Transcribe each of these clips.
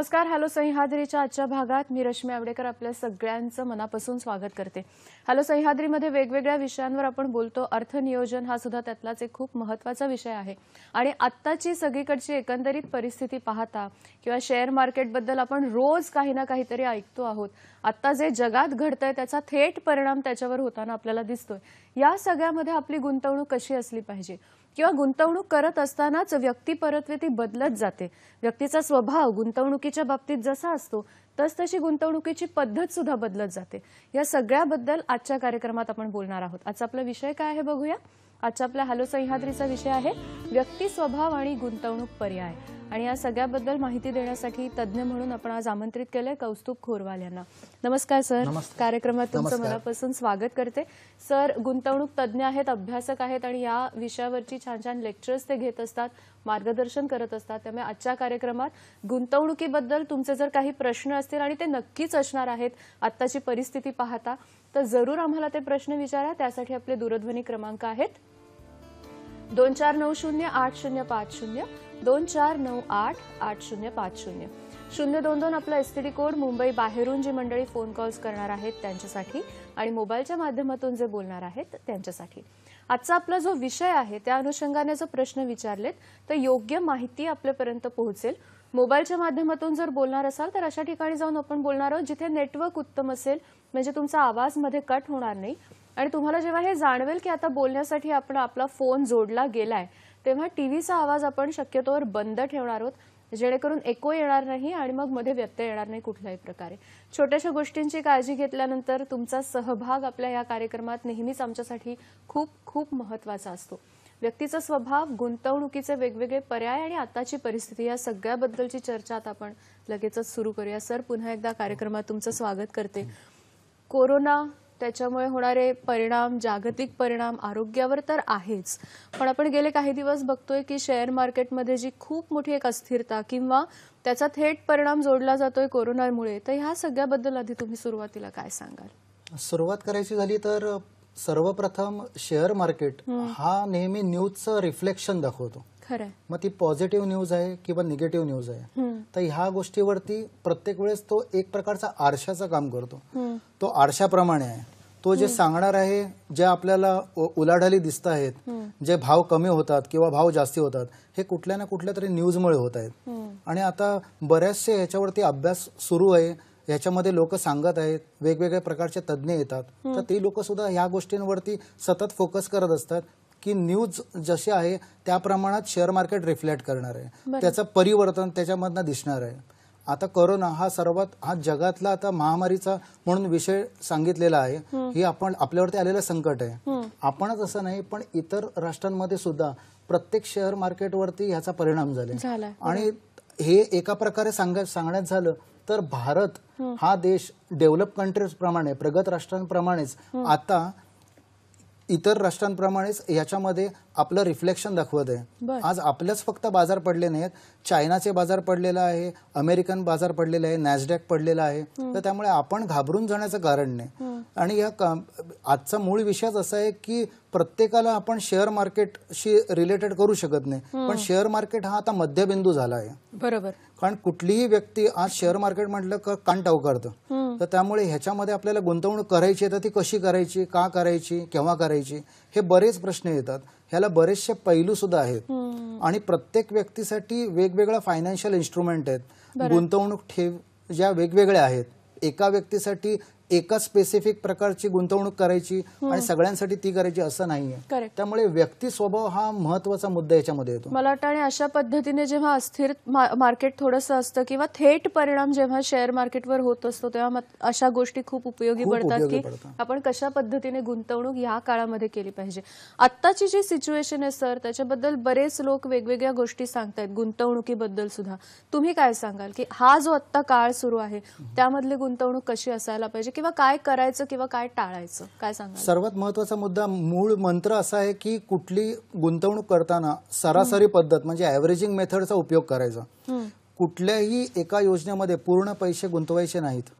नमस्कार हॅलो सह्याद्रीच्या आजच्या भागात मी रश्मी आवडेकर आपल्या सगळ्यांचं मनापासून स्वागत करते हॅलो सह्याद्रीमध्ये वेगवेगळ्या विषयांवर आपण बोलतो अर्थनियोजन हा सुद्धा त्यातलाच एक खूप महत्त्वाचा विषय आहे आणि आत्ताची सगळीकडची एकंदरीत परिस्थिती पाहता किंवा शेअर मार्केटबद्दल आपण रोज काही ना काहीतरी ऐकतो आहोत आत्ता जे जगात घडतंय त्याचा थेट परिणाम त्याच्यावर होताना आपल्याला दिसतोय या सगळ्यामध्ये आपली गुंतवणूक कशी असली पाहिजे किंवा गुंतवणूक करत असतानाच व्यक्ती परत्वे ती बदलत जाते व्यक्तीचा स्वभाव गुंतवणुकीच्या बाबतीत जसा असतो तस तशी गुंतवणुकीची पद्धत सुद्धा बदलत जाते या सगळ्याबद्दल आजच्या कार्यक्रमात आपण बोलणार आहोत आजचा आपला विषय काय आहे बघूया आजचा आपल्या हॅलो सह्याद्रीचा विषय आहे व्यक्ती स्वभाव आणि गुंतवणूक पर्याय आणि या सगळ्याबद्दल माहिती देण्यासाठी तज्ज्ञ म्हणून आपण आज आमंत्रित केलंय कौस्तुभ खोरवाल यांना नमस्कार सर कार्यक्रमात तुमचं मनापासून स्वागत करते सर गुंतवणूक तज्ज्ञ आहेत अभ्यासक आहेत आणि या विषयावरची छान छान लेक्चर्स ते घेत असतात मार्गदर्शन करत असतात त्यामुळे आजच्या कार्यक्रमात गुंतवणुकीबद्दल तुमचे जर काही प्रश्न असतील आणि ते नक्कीच असणार आहेत आत्ताची परिस्थिती पाहता तर जरूर आम्हाला ते प्रश्न विचारा त्यासाठी आपले दूरध्वनी क्रमांक आहेत दोन चार नऊ शून्य आठ शून्य पाच शून्य दोन चार नऊ आठ आठ शून्य पाच शून्य शून्य दोन दोन आपला एसटीडी कोड मुंबई बाहेरून जी मंडळी फोन कॉल्स करणार आहेत त्यांच्यासाठी आणि मोबाईलच्या माध्यमातून जे बोलणार आहेत त्यांच्यासाठी आजचा आपला जो विषय आहे त्या अनुषंगाने जो प्रश्न विचारलेत तर योग्य माहिती आपल्यापर्यंत पोहोचेल मोबाईलच्या माध्यमातून जर बोलणार असाल तर अशा ठिकाणी जाऊन आपण बोलणार आहोत जिथे नेटवर्क उत्तम असेल म्हणजे तुमचा आवाज मध्ये कट होणार नाही आणि तुम्हाला जेव्हा हे जाणवेल की आता बोलण्यासाठी आपण आपला फोन जोडला गेलाय तेव्हा टी व्हीचा आवाज आपण शक्यतोवर बंद ठेवणार आहोत जेणेकरून एको येणार नाही आणि मग मध्ये व्यत्यय येणार नाही कुठल्याही प्रकारे छोट्याशा गोष्टींची काळजी घेतल्यानंतर तुमचा सहभाग आपल्या या कार्यक्रमात नेहमीच आमच्यासाठी खूप खूप महत्वाचा असतो व्यक्तीचा स्वभाव गुंतवणुकीचे वेगवेगळे पर्याय आणि आताची परिस्थिती या सगळ्याबद्दलची चर्चा आता आपण लगेचच सुरू करूया सर पुन्हा एकदा कार्यक्रमात तुमचं स्वागत करते कोरोना त्याच्यामुळे होणारे परिणाम जागतिक परिणाम आरोग्यावर तर आहेच पण आपण गेले काही दिवस बघतोय की शेअर मार्केटमध्ये जी खूप मोठी एक अस्थिरता किंवा त्याचा थेट परिणाम जोडला जातोय कोरोनामुळे तर ह्या सगळ्याबद्दल आधी तुम्ही सुरुवातीला काय सांगाल सुरुवात करायची झाली तर सर्वप्रथम शेअर मार्केट हा नेहमी न्यूजचं रिफ्लेक्शन दाखवतो मग ती पॉझिटिव्ह न्यूज आहे किंवा निगेटिव्ह न्यूज आहे तर ह्या गोष्टीवरती प्रत्येक वेळेस तो एक प्रकारचा आरशाचं काम करतो तो आरशाप्रमाणे आहे तो जे सांगणार आहे जे आपल्याला उलाढाली दिसत आहेत जे भाव कमी होतात किंवा भाव जास्ती होतात हे कुठल्या ना कुठल्या तरी न्यूजमुळे होत आहेत आणि आता बऱ्याचशे ह्याच्यावरती अभ्यास सुरू आहे ह्याच्यामध्ये लोक सांगत आहेत वेगवेगळ्या प्रकारचे तज्ज्ञ येतात तर ते लोक सुद्धा ह्या गोष्टींवरती सतत फोकस करत असतात की न्यूज जशी आहे त्या प्रमाणात शेअर मार्केट रिफ्लेक्ट करणार आहे त्याचं परिवर्तन त्याच्यामधनं दिसणार आहे आता कोरोना हा सर्वात हा जगातला आता महामारीचा म्हणून विषय सांगितलेला आहे ही आपण आपल्यावरती आलेलं संकट आहे आपणच असं नाही पण इतर राष्ट्रांमध्ये सुद्धा प्रत्येक शेअर मार्केटवरती ह्याचा परिणाम झाले आणि हे एका प्रकारे सांगण्यात झालं तर भारत हा देश डेव्हलप कंट्रीज प्रमाणे प्रगत राष्ट्रांप्रमाणेच आता इतर राष्ट्रांप्रमाणेच याच्यामध्ये आपलं रिफ्लेक्शन दाखवत आहे आज आपल्याच फक्त बाजार पडले नाहीत चायनाचे बाजार पडलेला आहे अमेरिकन बाजार पडलेला आहे नॅसडॅक पडलेला आहे तर त्यामुळे आपण घाबरून जाण्याचं कारण नाही आणि या आजचा मूळ विषयच असा आहे की प्रत्येकाला आपण शेअर मार्केटशी रिलेटेड करू शकत नाही पण शेअर मार्केट हा आता मध्यबिंदू झाला आहे बरोबर कारण कुठलीही व्यक्ती आज शेअर मार्केट म्हटलं का कांटाव करतं तर त्यामुळे ह्याच्यामध्ये आपल्याला गुंतवणूक करायची आहे तर ती कशी करायची का करायची केव्हा करायची हे बरेच प्रश्न येतात ह्याला बरेचसे पैलू सुद्धा आहेत आणि प्रत्येक व्यक्तीसाठी वेगवेगळ्या फायनान्शियल इन्स्ट्रुमेंट आहेत गुंतवणूक ठेव ज्या वेगवेगळ्या आहेत एका व्यक्तीसाठी एकाच स्पेसिफिक प्रकारची गुंतवणूक करायची आणि सगळ्यांसाठी ती करायची असं नाहीये त्यामुळे व्यक्ती स्वभाव हा महत्वाचा मुद्दा याच्यामध्ये येतो मला वाटतं आणि अशा पद्धतीने जेव्हा अस्थिर मार्केट थोडंसं असतं किंवा थेट परिणाम जेव्हा शेअर मार्केटवर होत असतो तेव्हा अशा गोष्टी खूप उपयोगी पडतात की आपण कशा पद्धतीने गुंतवणूक या काळामध्ये केली पाहिजे आत्ताची जी सिच्युएशन आहे सर त्याच्याबद्दल बरेच लोक वेगवेगळ्या गोष्टी सांगतायत गुंतवणुकीबद्दल सुद्धा तुम्ही काय सांगाल की हा जो आत्ता काळ सुरू आहे त्यामधली गुंतवणूक कशी असायला पाहिजे किंवा काय करायचं किंवा काय टाळायचं काय सांगा सर्वात महत्वाचा मुद्दा मूळ मंत्र असा आहे की कुठली गुंतवणूक करताना सरासरी पद्धत म्हणजे एव्हरेजिंग मेथडचा उपयोग करायचा कुठल्याही एका योजनेमध्ये पूर्ण पैसे गुंतवायचे नाहीत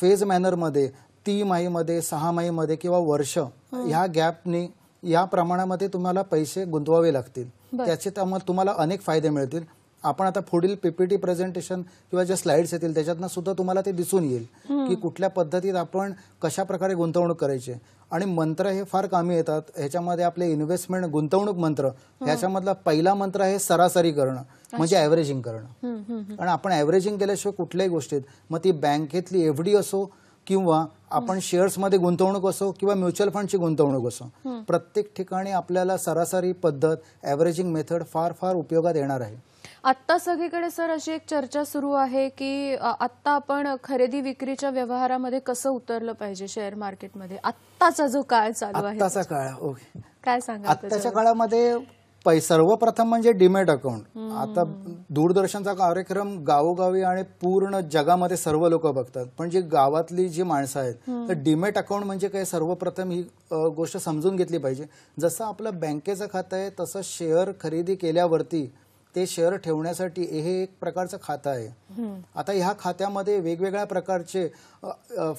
फेज मॅनरमध्ये तिमाहीमध्ये सहामाहीमध्ये किंवा वर्ष ह्या गॅपने या प्रमाणामध्ये तुम्हाला पैसे गुंतवावे लागतील त्याचे तुम्हाला अनेक फायदे मिळतील आपण आता पुढील पीपीटी प्रेझेंटेशन किंवा ज्या स्लाइड्स येतील त्याच्यातनं सुद्धा तुम्हाला ते दिसून येईल की कुठल्या पद्धतीत आपण कशा प्रकारे गुंतवणूक करायची आणि मंत्र हे फार कामी येतात ह्याच्यामध्ये आपले इन्व्हेस्टमेंट गुंतवणूक मंत्र ह्याच्यामधला पहिला मंत्र आहे सरासरी करणं म्हणजे ऍव्हरेजिंग करणं आणि आपण ऍव्हरेजिंग केल्याशिवाय कुठल्याही गोष्टीत मग ती बँकेतली एफ डी असो किंवा आपण शेअर्समध्ये गुंतवणूक असो किंवा म्युच्युअल फंडची गुंतवणूक असो प्रत्येक ठिकाणी आपल्याला सरासरी पद्धत एव्हरेजिंग मेथड फार फार उपयोगात येणार आहे आत्ता सगळीकडे सर अशी एक चर्चा सुरू आहे की आत्ता आपण खरेदी विक्रीच्या व्यवहारामध्ये कसं उतरलं पाहिजे शेअर मार्केटमध्ये आत्ताचा जो काळ चालू आहे आत्ताचा काळ ओके काय सांगा आत्ताच्या काळामध्ये सर्वप्रथम म्हणजे डीमॅट अकाउंट आता दूरदर्शनचा कार्यक्रम गावोगावी आणि पूर्ण जगामध्ये सर्व लोक बघतात पण जी गावातली जी माणसं आहेत तर डीमॅट अकाउंट म्हणजे काय सर्वप्रथम ही गोष्ट समजून घेतली पाहिजे जसं आपलं बँकेचं खातं आहे तसं शेअर खरेदी केल्यावरती ते शेअर ठेवण्यासाठी हे एक प्रकारचं खातं आहे आता ह्या खात्यामध्ये वेगवेगळ्या प्रकारचे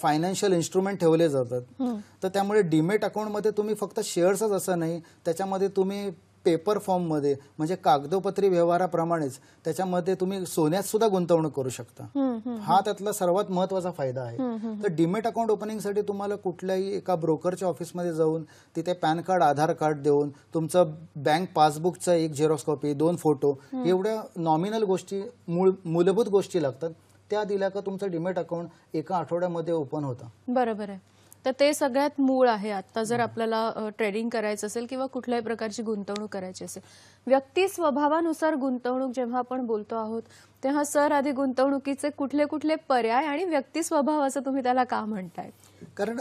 फायनान्शियल इन्स्ट्रुमेंट ठेवले जातात तर त्यामुळे डीमेट अकाउंटमध्ये तुम्ही फक्त शेअर्सच असं नाही त्याच्यामध्ये तुम्ही पेपर मध्ये म्हणजे कागदोपत्री व्यवहाराप्रमाणेच त्याच्यामध्ये तुम्ही सोन्यात सुद्धा गुंतवणूक करू शकता हा त्यातला सर्वात महत्वाचा फायदा आहे तर डिमेट अकाउंट ओपनिंगसाठी तुम्हाला कुठल्याही एका ब्रोकरच्या ऑफिसमध्ये जाऊन तिथे पॅन कार्ड आधार कार्ड देऊन तुमचं बँक पासबुकचा एक झेरॉक्स कॉपी दोन फोटो एवढ्या नॉमिनल गोष्टी मूलभूत गोष्टी लागतात त्या दिल्या का तुमचं डिमेट अकाउंट एका आठवड्यामध्ये ओपन होतं बरोबर आहे तर ते सगळ्यात मूळ आहे आता जर आपल्याला ट्रेडिंग करायचं असेल किंवा कुठल्याही प्रकारची गुंतवणूक करायची असेल व्यक्ती स्वभावानुसार गुंतवणूक जेव्हा आपण बोलतो आहोत तेव्हा सर आधी गुंतवणुकीचे कुठले कुठले पर्याय आणि व्यक्ती स्वभाव असं तुम्ही त्याला का म्हणताय कारण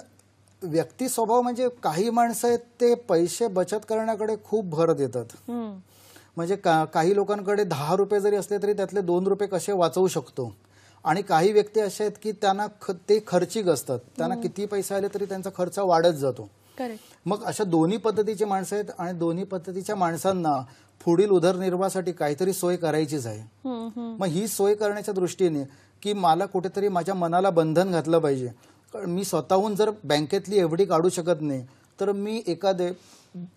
व्यक्ती स्वभाव म्हणजे काही माणसं आहेत ते पैसे बचत करण्याकडे खूप भर देतात म्हणजे का काही लोकांकडे दहा रुपये जरी असले तरी त्यातले दोन रुपये कसे वाचवू शकतो आणि काही व्यक्ती अशा आहेत की त्यांना ते खर्चिक असतात त्यांना हो. किती पैसे आले तरी त्यांचा खर्च वाढत जातो मग अशा दोन्ही पद्धतीचे माणसं आहेत आणि दोन्ही पद्धतीच्या माणसांना पुढील उदरनिर्वाहासाठी काहीतरी सोय करायचीच आहे मग ही सोय करण्याच्या दृष्टीने की मला कुठेतरी माझ्या मनाला बंधन घातलं पाहिजे मी स्वतःहून जर बँकेतली एफडी काढू शकत नाही तर मी एखादे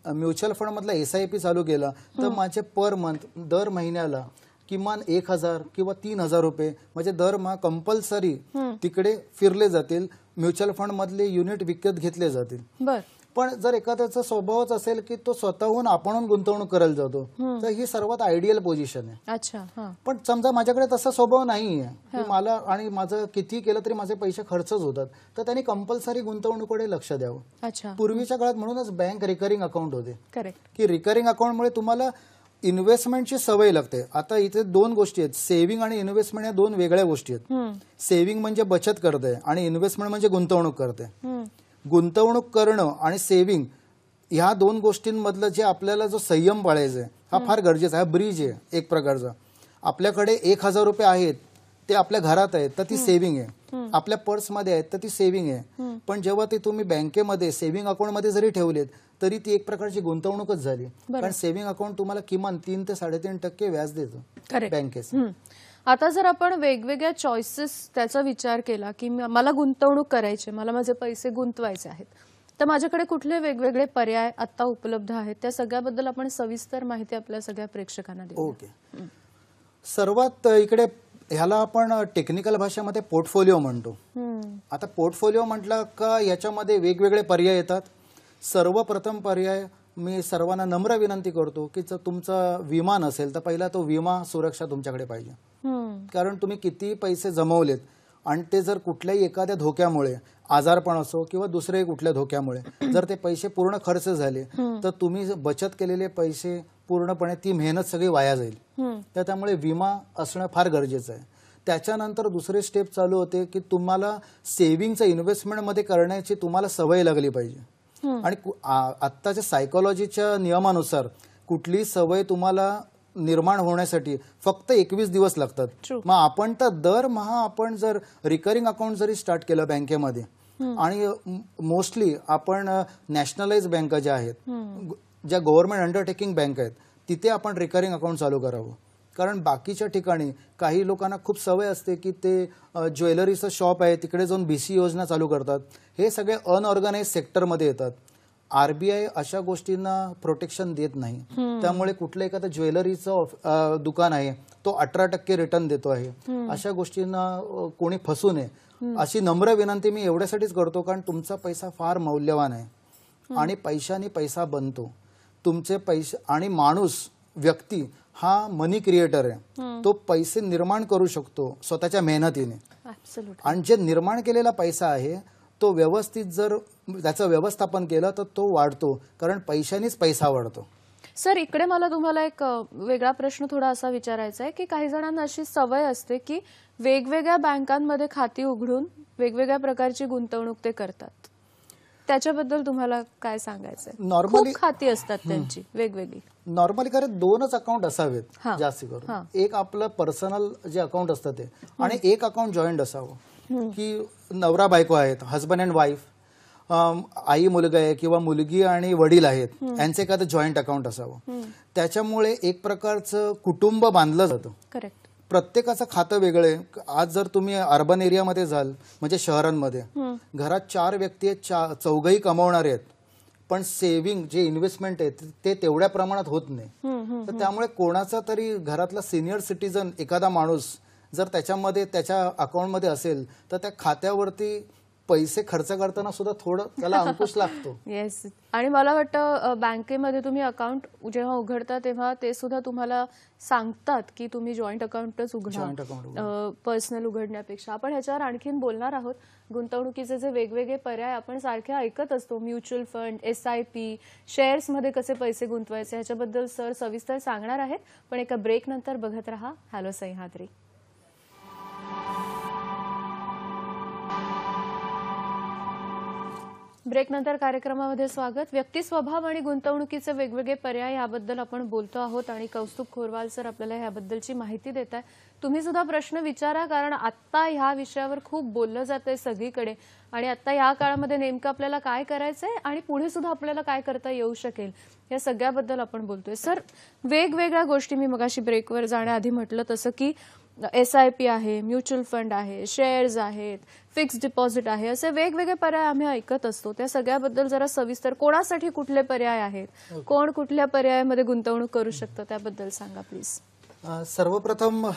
म्युच्युअल फंड मधला एसआयपी चालू केला तर माझे पर मंथ दर महिन्याला किमान एक हजार किंवा तीन हजार रुपये म्हणजे दरमहा कंपल्सरी तिकडे फिरले जातील म्युच्युअल फंड मधले युनिट विकत घेतले जातील पण जर एखाद्याचा स्वभावच असेल की तो स्वतःहून आपण गुंतवणूक करायला जातो तर ही सर्वात आयडियल पोझिशन आहे पण समजा माझ्याकडे तसा स्वभाव नाही आहे मला आणि माझं किती केलं तरी माझे पैसे खर्चच होतात तर त्यांनी कंपल्सरी गुंतवणूकडे लक्ष द्यावं पूर्वीच्या काळात म्हणूनच बँक रिकरिंग अकाउंट होते की रिकरिंग अकाउंटमुळे तुम्हाला इन्व्हेस्टमेंटची सवय लागते आता इथे दोन गोष्टी आहेत सेव्हिंग आणि इन्व्हेस्टमेंट या दोन वेगळ्या गोष्टी आहेत सेव्हिंग म्हणजे बचत करते आणि इन्व्हेस्टमेंट म्हणजे गुंतवणूक करते गुंतवणूक करणं आणि सेव्हिंग ह्या दोन गोष्टींमधलं जे आपल्याला जो संयम पाळायचा आहे हा फार गरजेचा हा ब्रिज आहे एक प्रकारचा आपल्याकडे एक हजार रुपये आहेत ते आपल्या घरात आहेत तर ती सेव्हिंग आहे आपल्या पर्समध्ये आहेत तर ती सेव्हिंग आहे पण जेव्हा ती तुम्ही बँकेमध्ये सेव्हिंग अकाउंटमध्ये जरी ठेवलेत तरी ती एक प्रकारची गुंतवणूकच झाली कारण सेव्हिंग अकाउंट तुम्हाला किमान तीन ते साडेतीन टक्के व्याज देतो बँकेच आता जर आपण वेगवेगळ्या चॉईसेस त्याचा विचार केला की मला गुंतवणूक करायची मला माझे पैसे गुंतवायचे आहेत तर माझ्याकडे कुठले वेगवेगळे पर्याय आता उपलब्ध आहेत त्या सगळ्याबद्दल आपण सविस्तर माहिती आपल्या सगळ्या प्रेक्षकांना देऊ ओके सर्वात इकडे ह्याला आपण टेक्निकल भाषेमध्ये पोर्टफोलिओ म्हणतो आता पोर्टफोलिओ म्हटलं का याच्यामध्ये वेगवेगळे पर्याय येतात सर्वप्रथम पर्याय मी सर्वांना नम्र विनंती करतो की जर तुमचा विमा नसेल तर पहिला तो विमा सुरक्षा तुमच्याकडे पाहिजे कारण तुम्ही किती पैसे जमवलेत आणि ते जर कुठल्याही एखाद्या धोक्यामुळे आजारपण असो किंवा दुसऱ्याही कुठल्या धोक्यामुळे जर ते पैसे पूर्ण खर्च झाले तर तुम्ही बचत केलेले पैसे पूर्णपणे ती मेहनत सगळी वाया जाईल तर त्यामुळे विमा असणं फार गरजेचं आहे त्याच्यानंतर दुसरे स्टेप चालू होते की तुम्हाला सेव्हिंगचं इन्व्हेस्टमेंटमध्ये करण्याची तुम्हाला सवय लागली पाहिजे आणि आत्ताच्या सायकोलॉजीच्या नियमानुसार कुठली सवय तुम्हाला निर्माण होण्यासाठी फक्त एकवीस दिवस लागतात मग आपण तर दरमहा आपण जर रिकरिंग अकाउंट जरी स्टार्ट केलं बँकेमध्ये आणि मोस्टली आपण नॅशनलाइज बँका ज्या आहेत ज्या गव्हर्नमेंट अंडरटेकिंग बँक आहेत तिथे आपण रिकरिंग अकाउंट चालू करावं कारण बाकीच्या ठिकाणी काही लोकांना खूप सवय असते की ते ज्वेलरीचं शॉप आहे तिकडे जाऊन बीसी योजना चालू करतात हे सगळे अनऑर्गनाईज सेक्टरमध्ये येतात आरबीआय अशा गोष्टींना प्रोटेक्शन देत नाही त्यामुळे कुठलं एखादं ज्वेलरीचं दुकान आहे तो अठरा टक्के रिटर्न देतो आहे अशा गोष्टींना कोणी फसू नये अशी नम्र विनंती मी एवढ्यासाठीच करतो कारण तुमचा पैसा फार मौल्यवान आहे आणि पैशाने पैसा बनतो तुमचे पैसे आणि माणूस व्यक्ती हा मनी क्रिएटर आहे तो पैसे निर्माण करू शकतो स्वतःच्या मेहनतीने आणि जे निर्माण केलेला पैसा आहे तो व्यवस्थित जर त्याचं व्यवस्थापन केलं तर तो वाढतो कारण पैशानेच पैसा वाढतो सर इकडे मला तुम्हाला एक वेगळा प्रश्न थोडा असा विचारायचा आहे की काही जणांना अशी सवय असते की वेगवेगळ्या बँकांमध्ये खाती उघडून वेगवेगळ्या प्रकारची गुंतवणूक ते करतात त्याच्याबद्दल तुम्हाला काय सांगायचं नॉर्मली खाती असतात त्यांची वेगवेगळी नॉर्मली खरं दोनच अकाउंट असावेत जास्त करून एक आपलं पर्सनल जे अकाउंट असतं ते आणि एक अकाउंट जॉईंट असावं की नवरा बायको आहेत हजबंड अँड वाईफ आई मुलगा आहे किंवा मुलगी आणि वडील आहेत यांचं एखादं जॉईंट अकाउंट असावं त्याच्यामुळे एक प्रकारचं कुटुंब बांधलं जातं करेक्ट प्रत्येकाचं खातं वेगळं आहे आज जर तुम्ही अर्बन एरियामध्ये जाल म्हणजे शहरांमध्ये घरात चार व्यक्ती आहेत चौघही कमावणारे आहेत पण सेव्हिंग जे इन्व्हेस्टमेंट आहे ते तेवढ्या प्रमाणात होत नाही तर त्यामुळे कोणाचा तरी घरातला सिनियर सिटीजन एखादा माणूस जर त्याच्यामध्ये त्याच्या अकाउंटमध्ये असेल तर त्या खात्यावरती पैसे खर्च करताना सुद्धा थोडं त्याला अंकुश लागतो येस आणि मला वाटतं बँकेमध्ये तुम्ही अकाउंट जेव्हा उघडता तेव्हा ते सुद्धा तुम्हाला सांगतात की तुम्ही जॉईंट अकाउंटच उघडा पर्सनल उघडण्यापेक्षा आपण ह्याच्यावर आणखीन बोलणार आहोत गुंतवणुकीचे जे वेगवेगळे पर्याय आपण सारखे ऐकत असतो mutual fund S I P शेअर्समध्ये कसे पैसे गुंतवायचे ह्याच्याबद्दल सर सविस्तर सांगणार आहेत पण एका ब्रेक नंतर बघत राहा हॅलो सह्याद्री ब्रेकनंतर कार्यक्रमामध्ये स्वागत व्यक्ती स्वभाव आणि गुंतवणुकीचे वेगवेगळे पर्याय याबद्दल आपण बोलतो आहोत आणि कौस्तुभ खोरवाल सर आपल्याला याबद्दलची माहिती देत आहे तुम्ही सुद्धा प्रश्न विचारा कारण आत्ता ह्या विषयावर खूप बोललं जात आहे सगळीकडे आणि आत्ता या काळामध्ये नेमकं आपल्याला काय करायचंय आणि पुढे सुद्धा आपल्याला काय करता येऊ शकेल या सगळ्याबद्दल आपण बोलतोय सर वेगवेगळ्या गोष्टी मी मगाशी ब्रेकवर जाण्याआधी म्हटलं तसं की एस आय पी आहे म्युच्युअल फंड आहे शेअर्स आहेत फिक्स्ड डिपॉझिट आहे असे वेगवेगळे पर्याय आम्ही ऐकत असतो त्या सगळ्याबद्दल जरा सविस्तर कोणासाठी कुठले पर्याय आहेत हो. कोण कुठल्या पर्यायामध्ये गुंतवणूक करू शकतं त्याबद्दल सांगा प्लीज सर्वप्रथम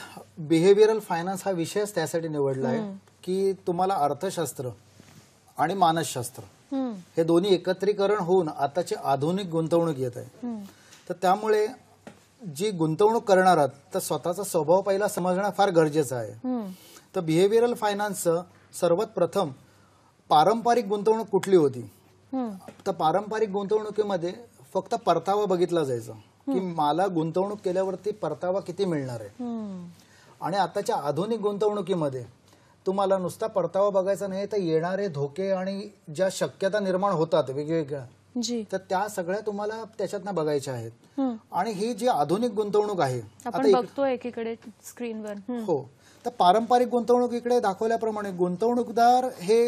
बिहेव्हिअरल फायनान्स हा विषयच त्यासाठी निवडला आहे की तुम्हाला अर्थशास्त्र आणि मानसशास्त्र हे दोन्ही एकत्रीकरण होऊन आताची आधुनिक गुंतवणूक येत आहे तर त्यामुळे जे गुंतवणूक करणार आहात तर स्वतःचा स्वभाव पहिला समजणं फार गरजेचं आहे तर बिहेव्हिअरल फायनान्स सर्वात प्रथम पारंपरिक गुंतवणूक कुठली होती तर पारंपरिक गुंतवणुकीमध्ये फक्त परतावा बघितला जायचा की मला गुंतवणूक केल्यावरती परतावा किती मिळणार आहे आणि आताच्या आधुनिक गुंतवणुकीमध्ये तुम्हाला नुसता परतावा बघायचा नाही तर येणारे धोके आणि ज्या शक्यता निर्माण होतात वेगवेगळ्या तर त्या सगळ्या तुम्हाला त्याच्यातनं बघायच्या आहेत आणि ही जी आधुनिक गुंतवणूक आहे आपण एकीकडे स्क्रीनवर हो तर पारंपरिक गुंतवणूक इकडे दाखवल्याप्रमाणे गुंतवणूकदार हे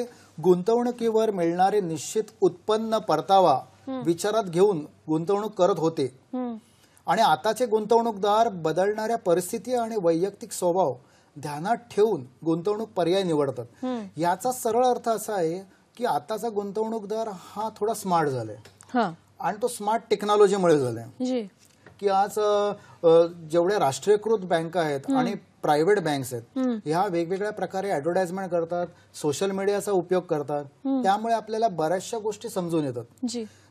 गुंतवणुकीवर मिळणारे निश्चित उत्पन्न परतावा विचारात घेऊन गुंतवणूक करत होते आणि आताचे गुंतवणूकदार बदलणाऱ्या परिस्थिती आणि वैयक्तिक स्वभाव ध्यानात ठेवून गुंतवणूक पर्याय निवडतात याचा सरळ अर्थ असा आहे की आताचा गुंतवणूकदार हा थोडा स्मार्ट झालाय आणि तो स्मार्ट टेक्नॉलॉजीमुळे झालाय की आज जेवढ्या राष्ट्रीयकृत बँक आहेत आणि प्रायव्हेट बँक्स आहेत ह्या वेगवेगळ्या प्रकारे ऍडव्हर्टाइजमेंट करतात सोशल मीडियाचा उपयोग करतात त्यामुळे आपल्याला बऱ्याचशा गोष्टी समजून येतात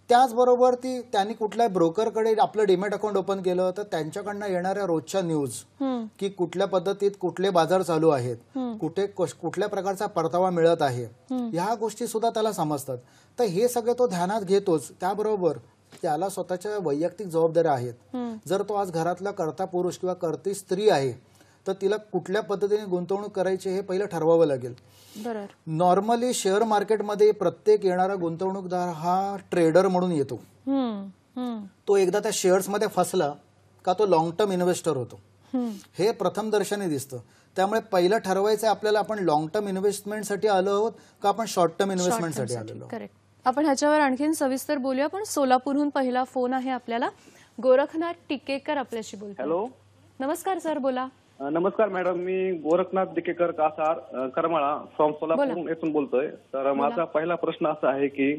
त्याचबरोबर ती त्यांनी कुठल्या ब्रोकरकडे आपलं डिमेट अकाउंट ओपन केलं तर त्यांच्याकडनं येणाऱ्या रोजच्या न्यूज की कुठल्या पद्धतीत कुठले बाजार चालू आहेत कुठे कुठल्या प्रकारचा परतावा मिळत आहे ह्या गोष्टी सुद्धा त्याला समजतात तर हे सगळं तो ध्यानात घेतोच त्याबरोबर त्याला स्वतःच्या वैयक्तिक जबाबदाऱ्या आहेत जर तो आज घरातला करता पुरुष किंवा करती स्त्री आहे तर तिला कुठल्या पद्धतीने गुंतवणूक करायची हे पहिलं ठरवावं लागेल नॉर्मली शेअर मार्केटमध्ये प्रत्येक येणारा गुंतवणूकदार हा ट्रेडर म्हणून येतो तो एकदा त्या शेअर्स मध्ये फसला का तो लॉंग टर्म इन्व्हेस्टर होतो हे प्रथम प्रथमदर्शनी दिसतं त्यामुळे पहिलं ठरवायचं आपल्याला आपण लॉंग टर्म इन्व्हेस्टमेंट साठी आलो आहोत का आपण शॉर्ट टर्म इन्व्हेस्टमेंट साठी आलेलो आपण ह्याच्यावर आणखीन सविस्तर बोलूया पण सोलापूरहून पहिला फोन आहे आपल्याला गोरखनाथ टिकेकर आपल्याशी बोलतो हॅलो नमस्कार सर बोला नमस्कार मॅडम मी गोरखनाथ दिकेकर कासार करमाळा फ्रॉम सोलापूर येथून बोलतोय तर माझा पहिला प्रश्न असा आहे की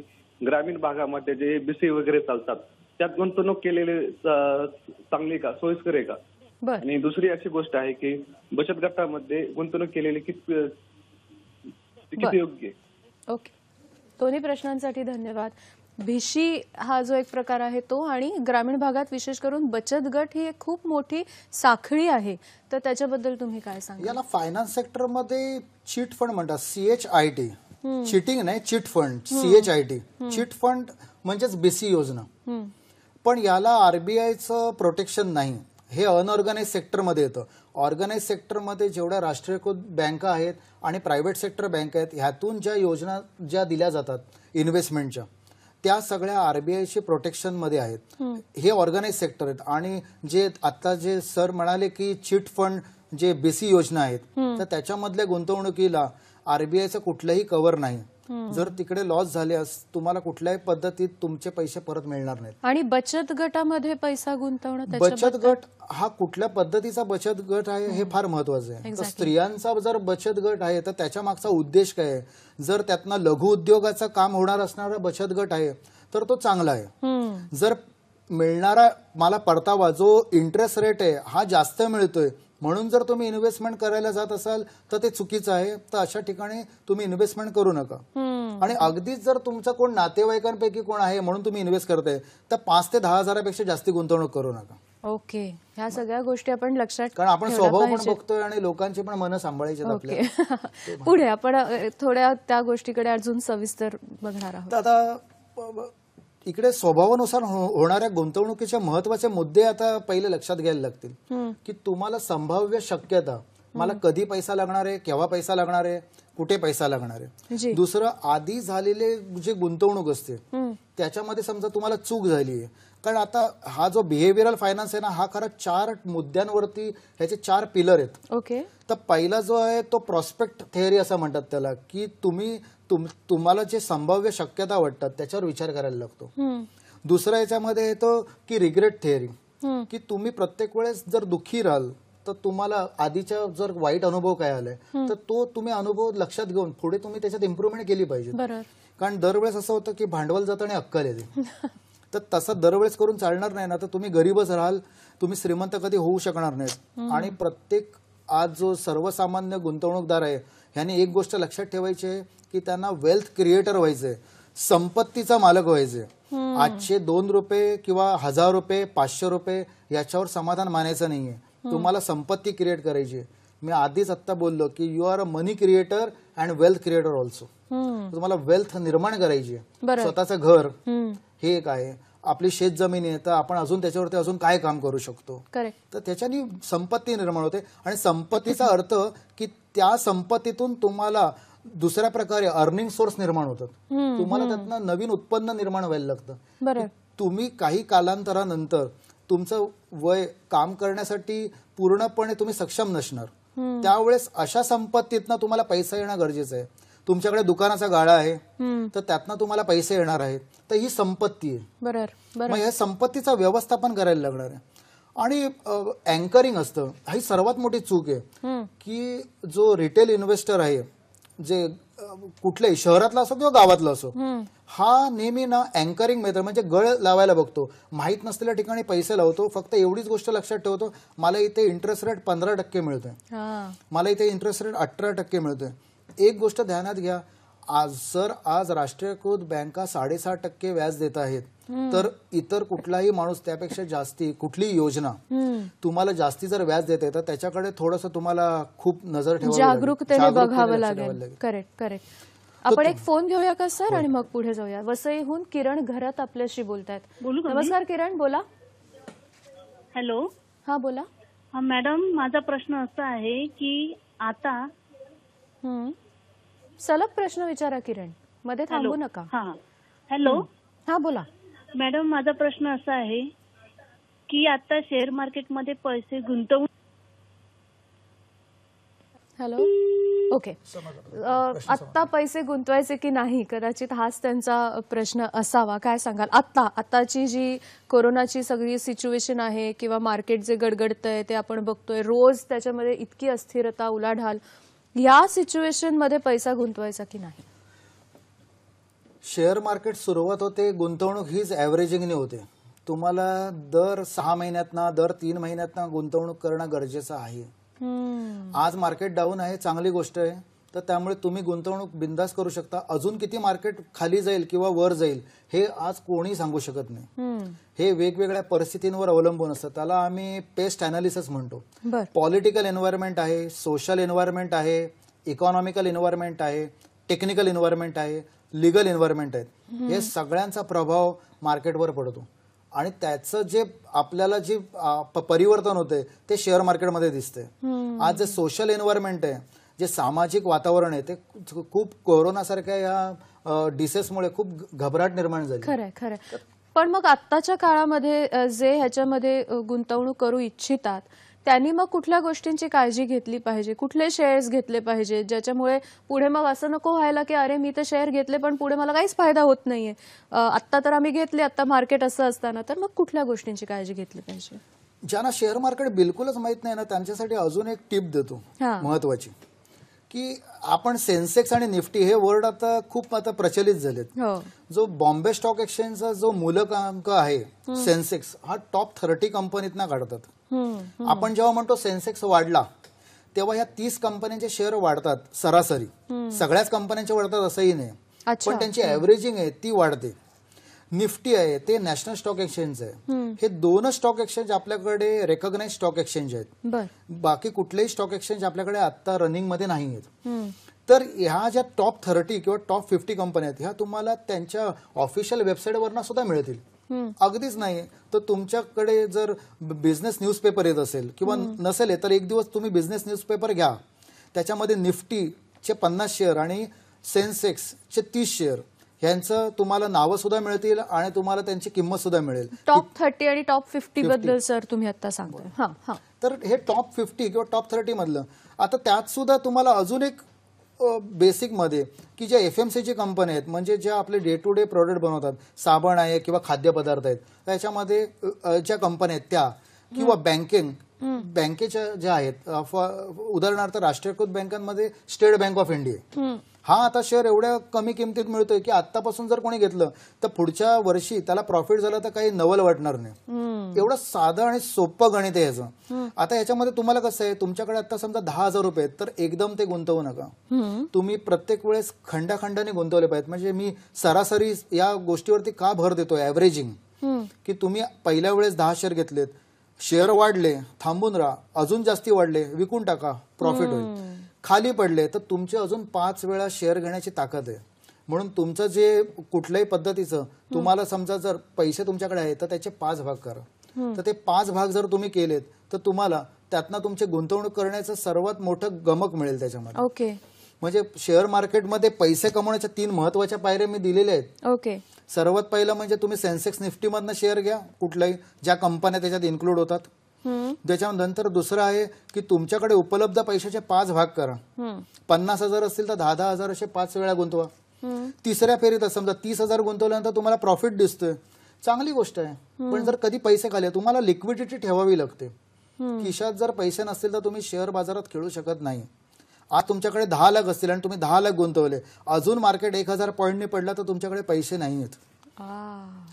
ग्रामीण भागामध्ये जे बीसी वगैरे चालतात त्यात गुंतवणूक केलेले चांगली का सोयीस्कर आहे का आणि दुसरी अशी गोष्ट आहे की बचत गटामध्ये गुंतवणूक केलेली किती किती योग्य ओके दोन्ही प्रश्नांसाठी धन्यवाद भिशी हा जो एक प्रकार आहे तो आणि ग्रामीण भागात विशेष करून बचत गट ही एक खूप मोठी साखळी आहे तर त्याच्याबद्दल तुम्ही काय सांगा याला फायनान्स सेक्टर मध्ये चिट फंड म्हणतात सीएच आय टी चिटिंग नाही chit fund C H I T chit fund म्हणजेच बीसी योजना पण याला आरबीआयचं प्रोटेक्शन नाही हे अनऑर्गनाइज मध्ये येतं ऑर्गनाइज मध्ये जेवढ्या राष्ट्रीयकृत बँका आहेत आणि प्रायव्हेट सेक्टर बँक आहेत ह्यातून ज्या योजना ज्या दिल्या जातात इन्व्हेस्टमेंटच्या त्या सगळ्या प्रोटेक्शन मध्ये आहेत हे ऑर्गनाइज सेक्टर आहेत आणि जे आता जे सर म्हणाले की चिट फंड जे बीसी योजना आहेत तर त्याच्यामधल्या गुंतवणुकीला आरबीआयचं कुठलंही कव्हर नाही जर तिकडे लॉस झाल्यास तुम्हाला कुठल्याही पद्धतीत तुमचे पैसे परत मिळणार नाहीत आणि बचत गटामध्ये पैसा गुंतवणं बचत गट हा कुठल्या पद्धतीचा बचत गट आहे हे फार महत्वाचं आहे तर स्त्रियांचा जर बचत गट आहे तर त्याच्या मागचा उद्देश काय आहे जर त्यातनं लघु उद्योगाचं काम होणार असणारा बचत गट आहे तर तो चांगला आहे जर मिळणारा मला परतावा जो इंटरेस्ट रेट आहे हा जास्त मिळतोय म्हणून जर तुम्ही इन्व्हेस्टमेंट करायला जात असाल तर ते चुकीचं आहे तर अशा ठिकाणी तुम्ही इन्व्हेस्टमेंट करू नका आणि अगदीच जर तुमचा कोण नातेवाईकांपैकी कोण आहे म्हणून तुम्ही इन्व्हेस्ट करताय तर पाच ते दहा हजारापेक्षा जास्त गुंतवणूक करू नका ओके ह्या सगळ्या गोष्टी आपण लक्षात कारण आपण स्वभाव पण बघतोय आणि लोकांची पण मन सांभाळायची पुढे आपण थोड्या त्या गोष्टीकडे अजून सविस्तर बघणार आहोत आता इकडे स्वभावानुसार हो- होणाऱ्या गुंतवणुकीचे महत्वाचे मुद्दे आता पहिले लक्षात घ्यायला लागतील की तुम्हाला संभाव्य शक्यता मला कधी पैसा लागणार आहे केव्हा पैसा लागणार आहे कुठे पैसा लागणार आहे दुसरं आधी झालेले जे गुंतवणूक असते त्याच्यामध्ये समजा तुम्हाला चूक झाली आहे कारण आता हा जो बिहेव्हिअरल फायनान्स आहे ना हा खरा चार मुद्द्यांवरती ह्याचे चार पिलर आहेत ओके तर पहिला जो आहे तो प्रॉस्पेक्ट थेअरी असं म्हणतात त्याला की तुम्ही तुम तुम्हाला जे संभाव्य शक्यता वाटतात त्याच्यावर विचार करायला लागतो दुसरा याच्यामध्ये येतो की रिग्रेट थिअरी की तुम्ही प्रत्येक वेळेस जर दुःखी राहाल तर तुम्हाला आधीच्या जर वाईट अनुभव काय आलाय तर तो तुम्ही अनुभव लक्षात घेऊन पुढे तुम्ही त्याच्यात इम्प्रुव्हमेंट केली पाहिजे कारण दरवेळेस असं होतं की भांडवल जातं आणि अक्कल येते तर तसं दरवेळेस करून चालणार नाही ना तर तुम्ही गरीबच राहाल तुम्ही श्रीमंत कधी होऊ शकणार नाही आणि प्रत्येक आज जो सर्वसामान्य गुंतवणूकदार आहे ह्याने एक गोष्ट लक्षात ठेवायची आहे की त्यांना वेल्थ क्रिएटर व्हायचंय संपत्तीचा मालक व्हायचे आजचे दोन रुपये किंवा हजार रुपये पाचशे रुपये याच्यावर समाधान मानायचं नाहीये तुम्हाला संपत्ती क्रिएट करायची मी आधीच आत्ता बोललो की you are a money creator and wealth creator also तुम्हाला वेल्थ निर्माण करायची स्वतःचं घर हे एक आहे आपली शेत जमीन आहे तर आपण अजून त्याच्यावरती अजून काय काम करू शकतो तर त्याच्यानी संपत्ती निर्माण होते आणि संपत्तीचा अर्थ की त्या संपत्तीतून तुम्हाला दुसऱ्या प्रकारे अर्निंग सोर्स निर्माण होतात तुम्हाला त्यातनं नवीन उत्पन्न निर्माण व्हायला लागतं तुम्ही काही कालांतरानंतर तुमचं वय काम करण्यासाठी पूर्णपणे तुम्ही सक्षम नसणार त्यावेळेस अशा संपत्तीतनं तुम्हाला पैसा येणं गरजेचं आहे तुमच्याकडे दुकानाचा गाळा आहे तर त्यातनं तुम्हाला पैसे येणार आहेत तर ही संपत्ती आहे मग या संपत्तीचं व्यवस्थापन करायला लागणार आहे आणि अँकरिंग असतं ही सर्वात मोठी चूक आहे की जो रिटेल इन्व्हेस्टर आहे जे कुठल्याही शहरातला असो किंवा गावातला असो हा नेहमी ना अँकरिंग मेथड म्हणजे गळ लावायला बघतो माहीत नसलेल्या ठिकाणी पैसे लावतो फक्त एवढीच गोष्ट लक्षात ठेवतो मला इथे इंटरेस्ट रेट पंधरा टक्के मिळतोय मला इथे इंटरेस्ट रेट अठरा टक्के मिळतोय एक गोष्ट ध्यानात घ्या आज सर आज राष्ट्रीयकृत बँका साडेसहा टक्के व्याज देत आहेत तर इतर कुठलाही माणूस त्यापेक्षा जास्ती कुठलीही योजना तुम्हाला जास्ती जर व्याज देते तर त्याच्याकडे थोडस तुम्हाला खूप नजर जागरूकतेने बघावं लागेल करेक्ट करेक्ट आपण एक फोन घेऊया का सर हो. आणि मग पुढे जाऊया वसईहून किरण घरात आपल्याशी बोलतायत नमस्कार किरण बोला हॅलो हा बोला मॅडम माझा प्रश्न असा आहे की आता सलग प्रश्न विचारा किरण मध्ये थांबू नका हॅलो हा बोला मॅडम माझा प्रश्न असा आहे की आता शेअर मार्केट मध्ये पैसे गुंतवून हॅलो ओके hmm. आत्ता पैसे गुंतवायचे की नाही कदाचित हाच त्यांचा प्रश्न असावा काय सांगाल आत्ता आत्ताची जी कोरोनाची सगळी सिच्युएशन आहे किंवा मार्केट जे गडगडत आहे ते आपण बघतोय रोज त्याच्यामध्ये इतकी अस्थिरता उलाढाल या सिच्युएशन मध्ये पैसा गुंतवायचा की नाही शेअर मार्केट सुरुवात होते गुंतवणूक हीच ने होते तुम्हाला दर सहा महिन्यातना दर तीन महिन्यातना गुंतवणूक करणं गरजेचं आहे आज मार्केट डाऊन आहे चांगली गोष्ट आहे तर त्यामुळे तुम्ही गुंतवणूक बिंदास करू शकता अजून किती मार्केट खाली जाईल किंवा वर जाईल हे आज कोणी सांगू शकत नाही हे वेगवेगळ्या परिस्थितींवर अवलंबून असतं त्याला आम्ही पेस्ट अनालिसिस म्हणतो पॉलिटिकल एन्व्हायरमेंट आहे सोशल एन्व्हायरमेंट आहे इकॉनॉमिकल एन्व्हायरमेंट आहे टेक्निकल एन्व्हायरमेंट आहे लिगल एन्व्हायरमेंट आहे हे सगळ्यांचा प्रभाव मार्केटवर पडतो आणि त्याचं जे आपल्याला जे परिवर्तन होते ते शेअर मार्केटमध्ये दिसते आज जे सोशल एन्व्हायरमेंट आहे जे सामाजिक वातावरण आहे ते खूप कोरोनासारख्या या डिसेसमुळे खूप घबराट निर्माण झाली खरं खरं पण मग आत्ताच्या काळामध्ये जे ह्याच्यामध्ये गुंतवणूक करू इच्छितात त्यांनी मग कुठल्या गोष्टींची काळजी घेतली पाहिजे कुठले शेअर्स घेतले पाहिजे ज्याच्यामुळे पुढे मग असं नको व्हायला की अरे मी तर शेअर घेतले पण पुढे मला काहीच फायदा होत नाहीये आत्ता तर आम्ही घेतले आता मार्केट असं असताना तर मग कुठल्या गोष्टींची काळजी घेतली पाहिजे ज्यांना शेअर मार्केट बिलकुलच माहित नाही ना त्यांच्यासाठी अजून एक टिप देतो महत्वाची की आपण सेन्सेक्स आणि निफ्टी हे वर्ड आता खूप आता प्रचलित झालेत हो. जो बॉम्बे स्टॉक एक्सचेंजचा जो मूलकांक आहे सेन्सेक्स हा टॉप थर्टी कंपनीतना काढतात आपण जेव्हा म्हणतो सेन्सेक्स वाढला तेव्हा ह्या तीस कंपन्यांचे शेअर वाढतात सरासरी सगळ्याच कंपन्यांचे वाढतात असंही नाही पण त्यांची एव्हरेजिंग आहे ती वाढते निफ्टी आहे ते नॅशनल स्टॉक एक्सचेंज आहे हे दोन स्टॉक एक्सचेंज आपल्याकडे रेकॉग्नाइज स्टॉक एक्सचेंज आहेत बाकी कुठलेही स्टॉक एक्सचेंज आपल्याकडे आता रनिंग मध्ये नाही आहेत तर ह्या ज्या टॉप थर्टी किंवा टॉप फिफ्टी कंपन्या आहेत ह्या तुम्हाला त्यांच्या ऑफिशियल वेबसाईटवरना सुद्धा मिळतील अगदीच नाही तर तुमच्याकडे जर बिझनेस न्यूजपेपर येत असेल किंवा नसेल तर एक दिवस तुम्ही बिझनेस न्यूजपेपर घ्या त्याच्यामध्ये निफ्टीचे पन्नास शेअर आणि सेन्सेक्सचे तीस शेअर यांचं तुम्हाला नावं सुद्धा मिळतील आणि तुम्हाला त्यांची किंमत सुद्धा मिळेल टॉप थर्टी आणि टॉप फिफ्टी बद्दल सर तुम्ही आता सांगता तर हे टॉप फिफ्टी किंवा टॉप थर्टी मधलं आता त्यात सुद्धा तुम्हाला अजून एक बेसिक मध्ये की ज्या एफ एम सीची कंपन्या आहेत म्हणजे ज्या आपले डे टू डे प्रोडक्ट बनवतात साबण आहे किंवा खाद्यपदार्थ आहेत त्याच्यामध्ये ज्या कंपन्या आहेत त्या किंवा बँकिंग बँकेच्या ज्या आहेत उदाहरणार्थ राष्ट्रीयकृत बँकांमध्ये स्टेट बँक ऑफ इंडिया हा आता शेअर एवढ्या कमी किमतीत मिळतोय की आतापासून जर कोणी घेतलं तर पुढच्या वर्षी त्याला प्रॉफिट झालं तर काही नवल वाटणार नाही एवढं साधं आणि सोपं गणित आहे याचं आता याच्यामध्ये तुम्हाला कसं आहे तुमच्याकडे आता समजा दहा हजार रुपये तर एकदम ते गुंतवू नका तुम्ही प्रत्येक वेळेस खंडाखंडाने गुंतवले पाहिजेत म्हणजे मी सरासरी या गोष्टीवरती का भर देतो एव्हरेजिंग की तुम्ही पहिल्या वेळेस दहा शेअर घेतलेत शेअर वाढले थांबून राहा अजून जास्ती वाढले विकून टाका प्रॉफिट होईल खाली पडले तर तुमचे अजून पाच वेळा शेअर घेण्याची ताकद आहे म्हणून तुमचं जे कुठल्याही पद्धतीचं तुम्हाला समजा जर पैसे तुमच्याकडे आहेत तर त्याचे पाच भाग करा तर ते पाच भाग जर तुम्ही केलेत तर तुम्हाला त्यातनं तुमची गुंतवणूक करण्याचं सर्वात मोठं गमक मिळेल त्याच्यामध्ये ओके म्हणजे शेअर मार्केटमध्ये पैसे कमवण्याच्या तीन महत्वाच्या पायऱ्या मी दिलेल्या आहेत ओके सर्वात पहिलं म्हणजे तुम्ही सेन्सेक्स निफ्टी मधनं शेअर घ्या कुठल्याही ज्या कंपन्या त्याच्यात इन्क्लूड होतात त्याच्यानंतर दुसरं आहे की तुमच्याकडे उपलब्ध पैशाचे पाच भाग करा पन्नास हजार असतील तर दहा दहा हजार असे पाच वेळा गुंतवा तिसऱ्या फेरीत समजा तीस हजार गुंतवल्यानंतर तुम्हाला प्रॉफिट दिसतोय चांगली गोष्ट आहे पण जर कधी पैसे खाले तुम्हाला लिक्विडिटी ठेवावी लागते खिशात जर पैसे नसतील तर तुम्ही शेअर बाजारात खेळू शकत नाही आज तुमच्याकडे दहा लाख असतील आणि तुम्ही दहा लाख गुंतवले अजून मार्केट एक हजार पॉईंटने पडला तर तुमच्याकडे पैसे नाही आहेत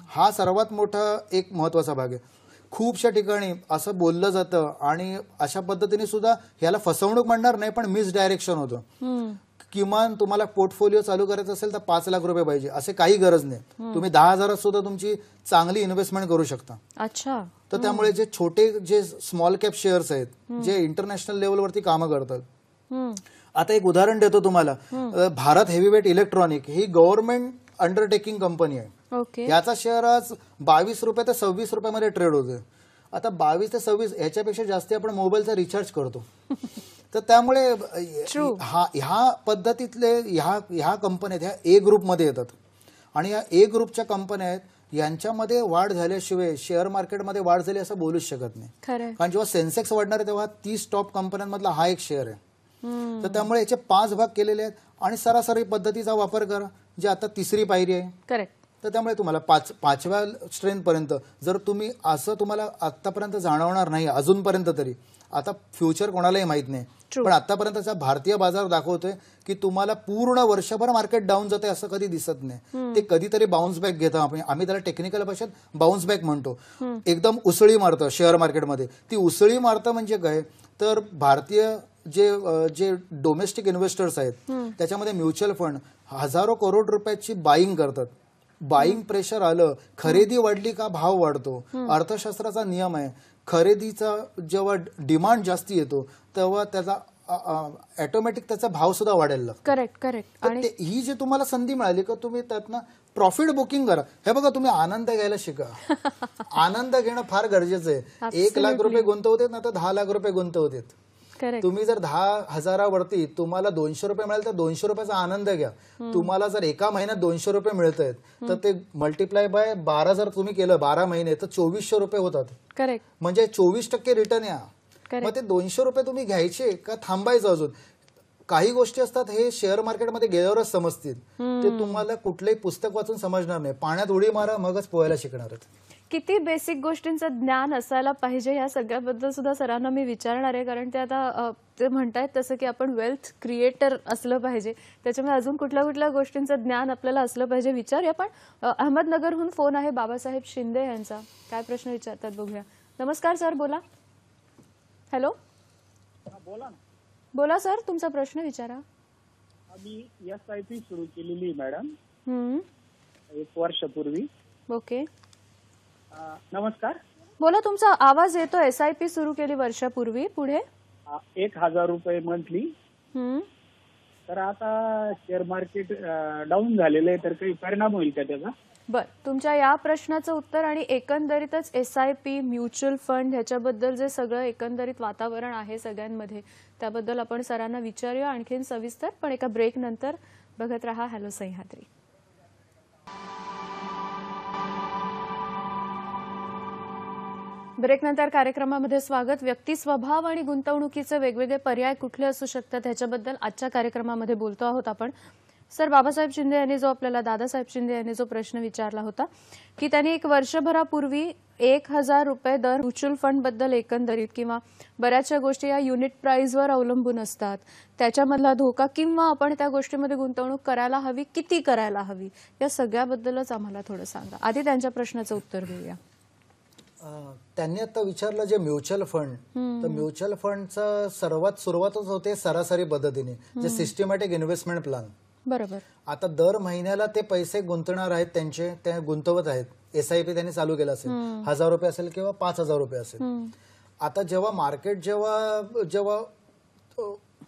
हा सर्वात मोठा एक महत्वाचा भाग आहे खूपशा ठिकाणी असं बोललं जातं आणि अशा पद्धतीने सुद्धा ह्याला फसवणूक म्हणणार नाही पण मिसडायरेक्शन होतं किमान तुम्हाला पोर्टफोलिओ चालू करायचा असेल तर पाच लाख रुपये पाहिजे असे काही गरज नाही तुम्ही दहा हजारात सुद्धा तुमची चांगली इन्व्हेस्टमेंट करू शकता अच्छा तर त्यामुळे जे छोटे जे स्मॉल कॅप शेअर्स आहेत जे इंटरनॅशनल लेवलवरती कामं करतात आता एक उदाहरण देतो तुम्हाला भारत हेवीवेट इलेक्ट्रॉनिक ही गव्हर्नमेंट अंडरटेकिंग कंपनी आहे ओके याचा शेअर आज बावीस रुपये ते सव्वीस रुपयामध्ये ट्रेड होतोय आता बावीस ते सव्वीस याच्यापेक्षा जास्त आपण मोबाईलचा रिचार्ज करतो तर त्यामुळे ह्या पद्धतीतले ह्या ह्या कंपन्या ह्या ए ग्रुपमध्ये येतात आणि या ए ग्रुपच्या कंपन्या आहेत यांच्यामध्ये वाढ झाल्याशिवाय शेअर मार्केटमध्ये वाढ झाली असं बोलूच शकत नाही कारण जेव्हा सेन्सेक्स वाढणार आहे तेव्हा तीस टॉप कंपन्यांमधला हा एक शेअर आहे तर त्यामुळे याचे पाच भाग केलेले आहेत आणि सरासरी पद्धतीचा वापर करा जी म्हणजे आता तिसरी पायरी आहे करेक्ट तर त्यामुळे तुम्हाला पाच पाचव्या पर्यंत जर तुम्ही असं तुम्हाला आतापर्यंत जाणवणार नाही अजूनपर्यंत तरी आता फ्युचर कोणालाही माहीत नाही पण आतापर्यंतचा भारतीय बाजार दाखवतोय की तुम्हाला पूर्ण वर्षभर मार्केट डाऊन जाते असं कधी दिसत नाही ते कधीतरी बाउन्स बॅक घेतो आपण आम्ही त्याला टेक्निकल भाषेत बाउन्स बॅक म्हणतो एकदम उसळी मारतं शेअर मार्केटमध्ये ती उसळी मारतं म्हणजे काय तर भारतीय जे जे डोमेस्टिक इन्व्हेस्टर्स आहेत त्याच्यामध्ये म्युच्युअल फंड हजारो करोड रुपयाची बाईंग करतात बाईंग प्रेशर आलं खरेदी वाढली का भाव वाढतो अर्थशास्त्राचा नियम आहे खरेदीचा जेव्हा डिमांड जास्त येतो तेव्हा त्याचा ऑटोमॅटिक त्याचा भाव सुद्धा वाढायला लागतो करेक्ट करेक्ट आणि ही जी तुम्हाला संधी मिळाली का तुम्ही त्यातनं प्रॉफिट बुकिंग करा हे बघा तुम्ही आनंद घ्यायला शिका आनंद घेणं फार गरजेचं आहे एक लाख रुपये गुंतवतेत ना तर दहा लाख रुपये गुंतवतेत तुम्ही जर दहा हजारावरती तुम्हाला दोनशे रुपये मिळेल तर दोनशे रुपयाचा आनंद घ्या तुम्हाला जर एका महिन्यात दोनशे रुपये मिळत आहेत तर ते मल्टिप्लाय बाय बारा जर तुम्ही केलं बारा महिने तर चोवीसशे रुपये होतात करेक्ट म्हणजे चोवीस टक्के रिटर्न या मग ते दोनशे रुपये तुम्ही घ्यायचे का थांबायचं अजून काही गोष्टी असतात हे शेअर मार्केटमध्ये गेल्यावरच समजतील ते तुम्हाला कुठलंही पुस्तक वाचून समजणार नाही पाण्यात उडी मारा मगच पोहायला शिकणार किती बेसिक गोष्टींचं ज्ञान असायला पाहिजे या सगळ्याबद्दल सुद्धा सरांना मी विचारणार आहे कारण ते आता ते म्हणतायत तसं की आपण वेल्थ क्रिएटर असलं पाहिजे त्याच्यामुळे अजून कुठल्या कुठल्या गोष्टींचं ज्ञान आपल्याला असलं पाहिजे विचारूया पण अहमदनगरहून फोन आहे बाबासाहेब शिंदे यांचा काय प्रश्न विचारतात बघूया नमस्कार सर बोला हॅलो बोला बोला सर तुमचा प्रश्न विचारा मी एस आय पी सुरू केलेली मॅडम एक वर्षापूर्वी ओके नमस्कार बोला तुमचा आवाज येतो एस आय पी सुरू केली वर्षापूर्वी पुढे एक हजार रुपये मंथली तर आता शेअर मार्केट डाऊन झालेलं आहे तर काही परिणाम होईल का त्याचा बर तुमच्या या प्रश्नाचं उत्तर आणि एकंदरीतच S I P mutual fund ह्याच्याबद्दल जे सगळं एकंदरीत वातावरण आहे सगळ्यांमध्ये त्याबद्दल आपण सरांना विचारूया आणखीन सविस्तर पण एका ब्रेक नंतर बघत राहा हॅलो सह्याद्री ब्रेकनंतर कार्यक्रमामध्ये स्वागत व्यक्ती स्वभाव आणि गुंतवणुकीचे वेगवेगळे पर्याय कुठले असू शकतात ह्याच्याबद्दल आजच्या कार्यक्रमामध्ये बोलतो आहोत आपण सर बाबासाहेब शिंदे यांनी जो आपल्याला दादासाहेब शिंदे यांनी जो प्रश्न विचारला होता की त्यांनी एक वर्षभरापूर्वी एक हजार रुपये दर म्युच्युअल फंडबद्दल एकंदरीत किंवा बऱ्याचशा गोष्टी या युनिट प्राईजवर अवलंबून असतात त्याच्यामधला धोका किंवा आपण त्या गोष्टीमध्ये गुंतवणूक करायला हवी किती करायला हवी या सगळ्याबद्दलच आम्हाला थोडं सांगा आधी त्यांच्या प्रश्नाचं उत्तर घेऊया त्यांनी आता विचारलं जे म्युच्युअल फंड तर म्युच्युअल फंडचं सर्वात सुरुवातच होते सरासरी पद्धतीने जे सिस्टमॅटिक इन्व्हेस्टमेंट प्लॅन बरोबर आता दर महिन्याला ते पैसे गुंतणार आहेत त्यांचे ते गुंतवत आहेत एसआयपी त्यांनी चालू केलं असेल हजार रुपये असेल किंवा पाच हजार रुपये असेल आता जेव्हा मार्केट जेव्हा जेव्हा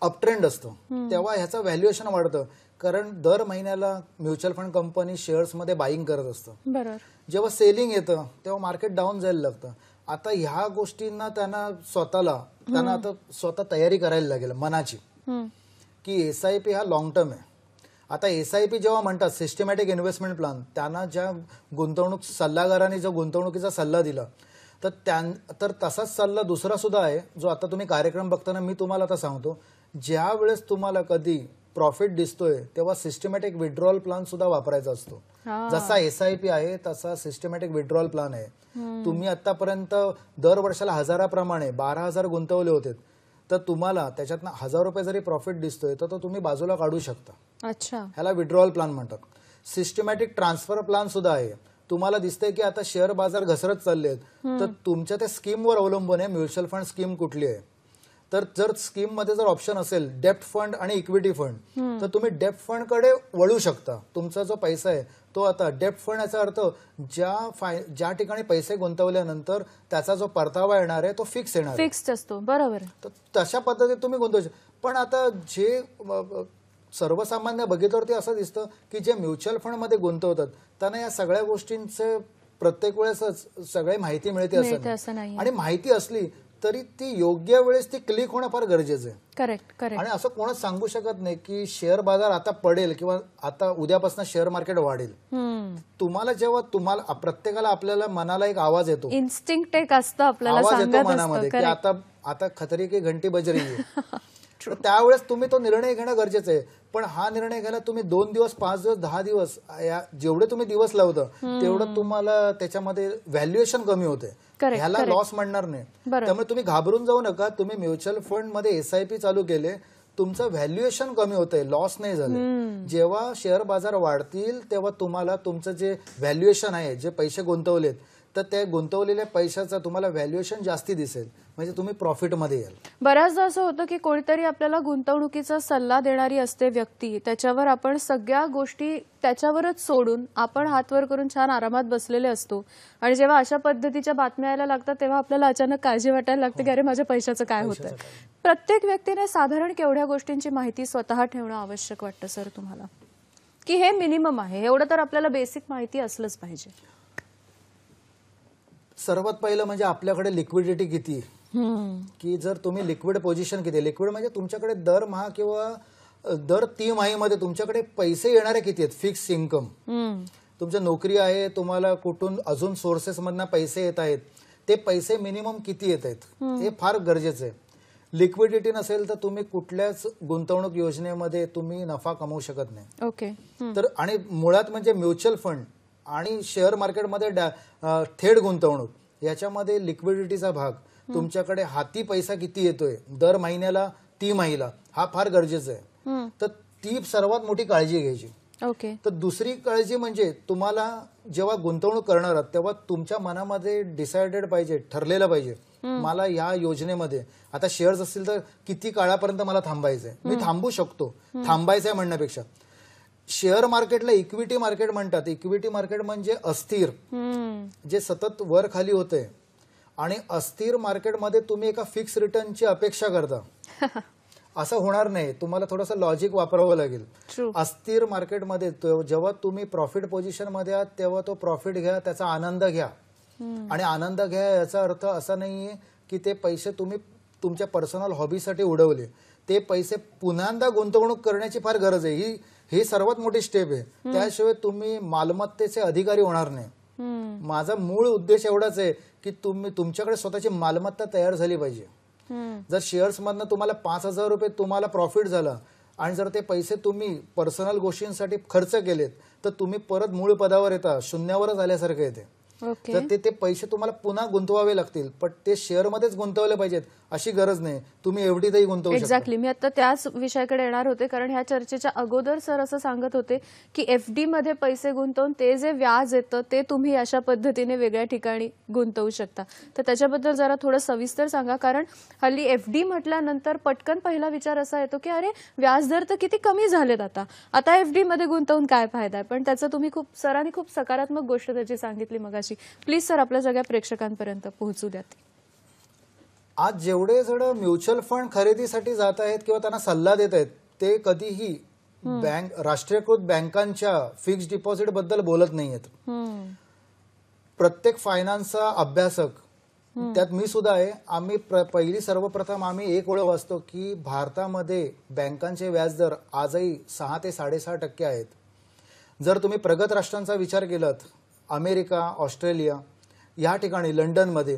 अपट्रेंड असतो तेव्हा ह्याचं व्हॅल्युएशन वाढतं कारण दर महिन्याला म्युच्युअल फंड कंपनी शेअर्समध्ये बाईंग करत असतं जेव्हा सेलिंग येतं तेव्हा मार्केट डाऊन जायला लागतं आता ह्या गोष्टींना त्यांना स्वतःला त्यांना आता स्वतः तयारी करायला लागेल मनाची की एस हा लॉंग टर्म आहे आता एस आय पी जेव्हा म्हणतात सिस्टमॅटिक इन्व्हेस्टमेंट प्लॅन त्यांना ज्या गुंतवणूक सल्लागारांनी जो गुंतवणुकीचा सल्ला दिला तर त्या तर तसाच सल्ला दुसरा सुद्धा आहे जो आता तुम्ही कार्यक्रम बघताना मी तुम्हाला आता सांगतो ज्या वेळेस तुम्हाला कधी प्रॉफिट दिसतोय तेव्हा सिस्टमॅटिक विड्रॉल प्लॅन सुद्धा वापरायचा असतो जसा एसआयपी आहे तसा सिस्टमॅटिक विड्रॉल प्लॅन आहे तुम्ही आतापर्यंत दर वर्षाला हजाराप्रमाणे बारा हजार गुंतवले होते तर तुम्हाला त्याच्यातनं हजार रुपये जरी प्रॉफिट दिसतोय तर तो तुम्ही बाजूला काढू शकता अच्छा ह्याला विड्रॉल प्लॅन म्हणतात सिस्टमॅटिक ट्रान्सफर प्लॅन सुद्धा आहे तुम्हाला दिसतंय की आता शेअर बाजार घसरत चालले आहेत तर तुमच्या त्या स्कीमवर अवलंबून आहे म्युच्युअल फंड स्कीम कुठली आहे तर जर स्कीम मध्ये जर ऑप्शन असेल डेप्ट फंड आणि इक्विटी फंड तर तुम्ही डेप्ट कडे वळू शकता तुमचा जो पैसा आहे तो आता डेप्ट फंड याचा अर्थ ज्या फाय ज्या ठिकाणी पैसे गुंतवल्यानंतर त्याचा जो परतावा येणार आहे तो फिक्स येणार फिक्स असतो बरोबर तशा पद्धतीत तुम्ही गुंतवू शकता पण आता जे सर्वसामान्य बघितल्यावरती असं दिसतं की जे म्युच्युअल फंडमध्ये गुंतवतात त्यांना या सगळ्या गोष्टींचे प्रत्येक वेळेसच सगळे माहिती मिळते असं आणि माहिती असली तरी ती योग्य वेळेस ती क्लिक होणं फार गरजेचं आहे करेक्ट करेक्ट आणि असं कोणच सांगू शकत नाही की शेअर बाजार आता पडेल किंवा आता उद्यापासून शेअर मार्केट वाढेल तुम्हाला जेव्हा तुम्हाला प्रत्येकाला आपल्याला मनाला एक आवाज येतो इन्स्टिंक्ट एक असतं आपल्याला आवाज येतो मनामध्ये की आता आता खतरी की घंटी बजरी त्यावेळेस तुम्ही तो निर्णय घेणं गरजेचं आहे पण हा निर्णय घ्यायला तुम्ही दोन दिवस पाच दिवस दहा दिवस या जेवढे तुम्ही दिवस लावतं तेवढं तुम्हाला त्याच्यामध्ये व्हॅल्युएशन कमी होते ह्याला लॉस म्हणणार नाही त्यामुळे तुम्ही घाबरून जाऊ नका तुम्ही म्युच्युअल फंड मध्ये एसआयपी चालू केले तुमचं व्हॅल्युएशन कमी होतंय लॉस नाही झाले जेव्हा शेअर बाजार वाढतील तेव्हा तुम्हाला तुमचं जे व्हॅल्युएशन आहे जे पैसे गुंतवलेत तर त्या गुंतवलेल्या पैशाचा तुम्हाला व्हॅल्युएशन जास्ती दिसेल म्हणजे तुम्ही प्रॉफिटमध्ये याल बऱ्याचदा असं होतं की कोणीतरी आपल्याला गुंतवणुकीचा सल्ला देणारी असते व्यक्ती त्याच्यावर आपण सगळ्या गोष्टी त्याच्यावरच सोडून आपण हातवर करून छान आरामात बसलेले असतो आणि जेव्हा अशा पद्धतीच्या बातम्या यायला लागतात तेव्हा आपल्याला अचानक काळजी वाटायला लागते की अरे माझ्या पैशाचं काय होतं प्रत्येक व्यक्तीने साधारण केवढ्या गोष्टींची माहिती स्वतः ठेवणं आवश्यक वाटतं सर तुम्हाला की हे मिनिमम आहे एवढं तर आपल्याला बेसिक माहिती असलंच पाहिजे सर्वात पहिलं म्हणजे आपल्याकडे लिक्विडिटी किती की जर तुम्ही लिक्विड पोझिशन किती लिक्विड म्हणजे तुमच्याकडे दरमहा किंवा दर तिमाहीमध्ये तुमच्याकडे पैसे येणारे किती आहेत फिक्स इन्कम तुमच्या नोकरी आहे तुम्हाला कुठून अजून सोर्सेस मधनं पैसे येत आहेत ते पैसे मिनिमम किती येत आहेत हे फार गरजेचं आहे लिक्विडिटी नसेल तर तुम्ही कुठल्याच गुंतवणूक योजनेमध्ये तुम्ही नफा कमवू शकत नाही ओके तर आणि मुळात म्हणजे म्युच्युअल फंड आणि शेअर मार्केटमध्ये थेट गुंतवणूक याच्यामध्ये लिक्विडिटीचा भाग तुमच्याकडे हाती पैसा किती येतोय दर महिन्याला ती महिला हा फार गरजेचा आहे तर ती सर्वात मोठी काळजी घ्यायची ओके तर दुसरी काळजी म्हणजे तुम्हाला जेव्हा गुंतवणूक करणार आहात तेव्हा तुमच्या मनामध्ये डिसाइडेड पाहिजे ठरलेलं पाहिजे मला या योजनेमध्ये आता शेअर्स असतील तर किती काळापर्यंत मला थांबायचंय मी थांबू शकतो थांबायचंय म्हणण्यापेक्षा शेअर मार्केटला इक्विटी मार्केट म्हणतात इक्विटी मार्केट म्हणजे अस्थिर जे सतत वर खाली होते आणि अस्थिर मार्केटमध्ये तुम्ही एका फिक्स रिटर्नची अपेक्षा करता असं होणार नाही तुम्हाला थोडस लॉजिक वापरावं लागेल अस्थिर मार्केटमध्ये जेव्हा तुम्ही प्रॉफिट पोझिशन मध्ये आहात तेव्हा तो प्रॉफिट घ्या त्याचा आनंद घ्या आणि आनंद घ्या याचा अर्थ असा नाहीये की ते पैसे तुम्ही तुमच्या पर्सनल हॉबीसाठी उडवले ते पैसे पुन्हांदा गुंतवणूक करण्याची फार गरज आहे ही ही सर्वात मोठी स्टेप आहे त्याशिवाय तुम्ही मालमत्तेचे अधिकारी होणार नाही माझा मूळ उद्देश एवढाच आहे की तुम्ही तुमच्याकडे स्वतःची मालमत्ता तयार झाली पाहिजे जर शेअर्स मधनं तुम्हाला पाच हजार रुपये तुम्हाला प्रॉफिट झाला आणि जर ते पैसे तुम्ही पर्सनल गोष्टींसाठी खर्च केलेत तर तुम्ही परत मूळ पदावर येता शून्यावरच आल्यासारखं येते तर ते ते पैसे तुम्हाला पुन्हा गुंतवावे लागतील पण ते शेअर मध्येच गुंतवले पाहिजेत अशी गरज नाही तुम्ही एवढी तरी गुंतवू एक्झॅक्टली मी आता त्याच विषयाकडे येणार होते कारण ह्या चर्चेच्या अगोदर सर असं सांगत होते की एफ मध्ये पैसे गुंतवून ते जे व्याज येतं ते तुम्ही अशा पद्धतीने वेगळ्या ठिकाणी गुंतवू शकता तर त्याच्याबद्दल जरा थोडं सविस्तर सांगा कारण हल्ली एफ डी म्हटल्यानंतर पटकन पहिला विचार असा येतो की अरे व्याजदर तर किती कमी झालेत आता आता एफडी मध्ये गुंतवून काय फायदा आहे पण त्याचं तुम्ही खूप सरांनी खूप सकारात्मक गोष्ट त्याची सांगितली मग प्लीज सर आपल्या सगळ्या प्रेक्षकांपर्यंत पोहोचू द्या आज जेवढे जण म्युच्युअल फंड खरेदीसाठी जात आहेत किंवा त्यांना सल्ला देत आहेत ते कधीही बँक राष्ट्रीयकृत बँकांच्या फिक्स्ड डिपॉझिट बद्दल बोलत नाहीयेत प्रत्येक फायनान्सचा अभ्यासक त्यात मी सुद्धा आहे आम्ही पहिली सर्वप्रथम आम्ही एक ओळख वाचतो की भारतामध्ये बँकांचे व्याजदर आजही सहा ते साडेसहा टक्के आहेत जर तुम्ही प्रगत राष्ट्रांचा विचार केलात अमेरिका ऑस्ट्रेलिया या ठिकाणी लंडनमध्ये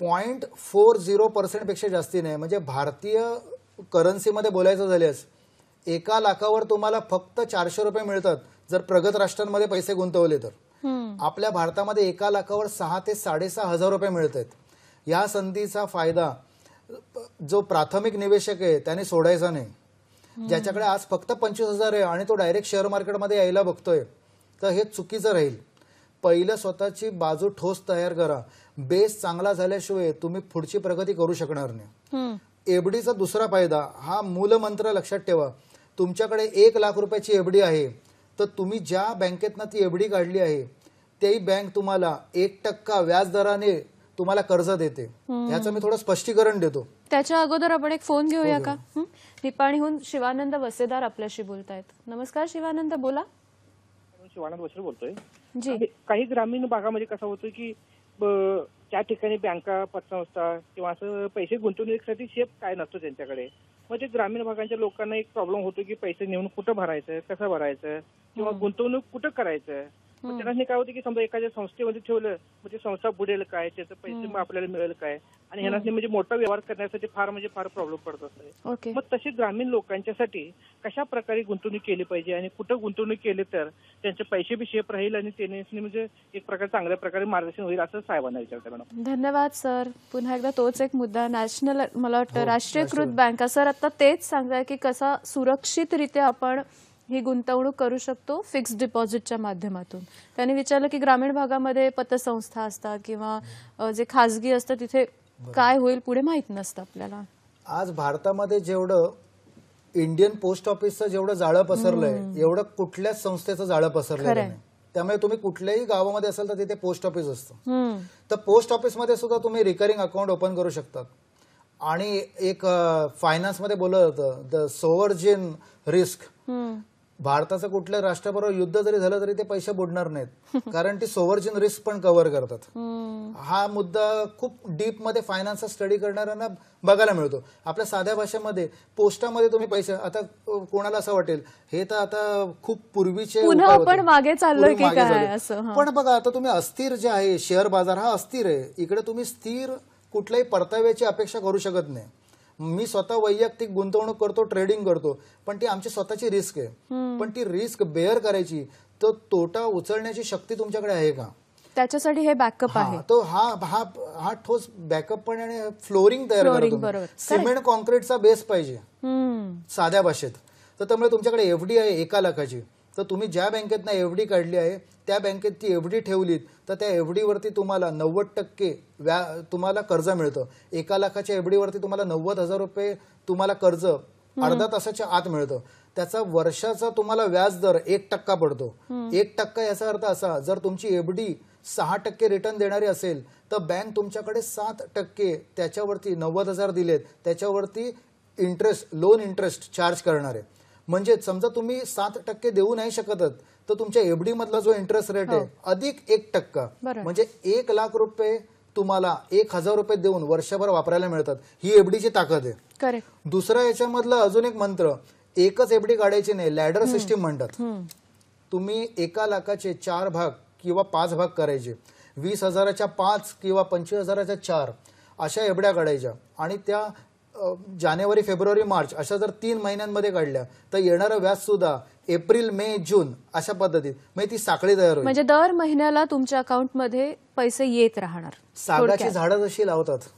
पॉईंट फोर झिरो पर्सेंटपेक्षा जास्ती नाही म्हणजे भारतीय करन्सीमध्ये बोलायचं झाल्यास एका लाखावर तुम्हाला फक्त चारशे रुपये मिळतात जर प्रगत राष्ट्रांमध्ये पैसे गुंतवले तर आपल्या भारतामध्ये एका लाखावर सहा ते साडेसहा हजार रुपये मिळत आहेत या संधीचा फायदा जो प्राथमिक निवेशक आहे त्याने सोडायचा नाही ज्याच्याकडे आज फक्त पंचवीस हजार आहे आणि तो डायरेक्ट शेअर मार्केटमध्ये यायला बघतोय तर हे चुकीचं राहील पहिलं स्वतःची बाजू ठोस तयार करा बेस चांगला झाल्याशिवाय तुम्ही पुढची प्रगती करू शकणार नाही एफडीचा दुसरा फायदा हा मूलमंत्र लक्षात ठेवा तुमच्याकडे एक लाख रुपयाची एफडी आहे तर तुम्ही ज्या बँकेतनं ती एफडी काढली आहे तेही बँक तुम्हाला एक टक्का व्याज दराने तुम्हाला कर्ज देते याचं मी थोडं स्पष्टीकरण देतो त्याच्या अगोदर आपण एक फोन घेऊया हो, हो. का निपाणीहून शिवानंद वसेदार आपल्याशी बोलतायत नमस्कार शिवानंद बोला शिवानंद वसेदार बोलतोय काही काही ग्रामीण भागामध्ये कसं होतं की त्या ठिकाणी बँका पतसंस्था किंवा असं पैसे गुंतवणुकीसाठी शेप काय नसतो त्यांच्याकडे म्हणजे ग्रामीण भागांच्या लोकांना एक प्रॉब्लेम होतो की पैसे नेऊन कुठं भरायचं कसं भरायचं किंवा गुंतवणूक कुठं करायचं त्यांना काय होतं की समजा एखाद्या संस्थेमध्ये ठेवलं म्हणजे संस्था बुडेल काय त्याचं पैसे आपल्याला मिळेल काय आणि ह्यांना म्हणजे मोठा व्यवहार करण्यासाठी फार म्हणजे फार प्रॉब्लेम पडत असते मग तसे ग्रामीण लोकांच्यासाठी कशा प्रकारे गुंतवणूक केली पाहिजे आणि कुठं गुंतवणूक केली तर त्यांचे पैसे बी शेफ राहील आणि त्यांनी म्हणजे एक प्रकारे चांगल्या प्रकारे मार्गदर्शन होईल असं साहेबांना विचारतो मॅडम धन्यवाद सर पुन्हा एकदा तोच एक मुद्दा नॅशनल मला वाटतं हो, राष्ट्रीयकृत बँका सर आता तेच सांगताय की कसा सुरक्षित सुरक्षितरित्या आपण ही गुंतवणूक करू शकतो फिक्स डिपॉझिटच्या माध्यमातून त्यांनी विचारलं की ग्रामीण भागामध्ये पतसंस्था असतात किंवा जे खाजगी असतं तिथे काय होईल पुढे माहीत नसतं आपल्याला आज भारतामध्ये जेवढं इंडियन पोस्ट ऑफिसचं जेवढं जाळं पसरलंय एवढं कुठल्याच संस्थेचं जाळं पसरलं त्यामुळे तुम्ही कुठल्याही गावामध्ये असाल तर तिथे पोस्ट ऑफिस असतं तर पोस्ट ऑफिसमध्ये सुद्धा तुम्ही रिकरिंग अकाउंट ओपन करू शकतात आणि एक फायनान्स मध्ये बोललं होतं द सोवर्जिन रिस्क भारताचं कुठल्या राष्ट्राबरोबर युद्ध जरी झालं तरी ते पैसे बुडणार नाहीत कारण ती सोवर्जिन रिस्क पण कव्हर करतात हा मुद्दा खूप डीप मध्ये फायनान्सचा स्टडी करणाऱ्यांना बघायला मिळतो आपल्या साध्या भाषेमध्ये पोस्टामध्ये तुम्ही पैसे आता कोणाला असं वाटेल हे तर आता खूप पूर्वीचे पण मागे चाललोय पण बघा आता तुम्ही अस्थिर जे आहे शेअर बाजार हा अस्थिर आहे इकडे तुम्ही स्थिर कुठल्याही परताव्याची अपेक्षा करू शकत नाही मी स्वतः वैयक्तिक गुंतवणूक करतो ट्रेडिंग करतो पण ती आमची स्वतःची रिस्क आहे पण ती रिस्क बेअर करायची तर तोटा उचलण्याची शक्ती तुमच्याकडे आहे का त्याच्यासाठी हे बॅकअप आहे तो हा हा हा ठोस बॅकअप पण आणि फ्लोरिंग तयार करतो सिमेंट कॉन्क्रीटचा बेस पाहिजे साध्या भाषेत तर त्यामुळे तुमच्याकडे एफडी आहे एका लाखाची तर तुम्ही ज्या बँकेतनं एफ डी काढली आहे त्या बँकेत ती एफ डी ठेवलीत तर त्या एफ डीवरती तुम्हाला नव्वद टक्के व्या तुम्हाला कर्ज मिळतं एका लाखाच्या एफ डीवरती तुम्हाला नव्वद हजार रुपये तुम्हाला कर्ज अर्धा तासाच्या आत मिळतं त्याचा वर्षाचा तुम्हाला व्याज दर एक टक्का पडतो एक टक्का याचा अर्थ असा जर तुमची एफ डी सहा टक्के रिटर्न देणारी असेल तर बँक तुमच्याकडे सात टक्के त्याच्यावरती नव्वद हजार दिलेत त्याच्यावरती इंटरेस्ट लोन इंटरेस्ट चार्ज करणार आहे म्हणजेच समजा तुम्ही सात टक्के देऊ नाही शकत तर तुमच्या एफडी मधला जो इंटरेस्ट रेट आहे हो. अधिक एक टक्का म्हणजे एक लाख रुपये तुम्हाला एक हजार रुपये देऊन वर्षभर वापरायला मिळतात ही एफडीची ताकद आहे दुसरा याच्यामधला अजून एक मंत्र एकच एफडी काढायची नाही लॅडर सिस्टीम म्हणतात तुम्ही एका लाखाचे चार भाग किंवा पाच भाग करायचे वीस हजाराच्या पाच किंवा पंचवीस हजाराच्या चार अशा एफड्या काढायच्या आणि त्या जानेवारी फेब्रुवारी मार्च अशा जर तीन महिन्यांमध्ये काढल्या तर येणारं व्याज सुद्धा एप्रिल मे जून अशा पद्धतीत म्हणजे ती साखळी तयार होईल म्हणजे दर महिन्याला तुमच्या अकाउंटमध्ये पैसे येत राहणार सागाची झाडं जशी लावतात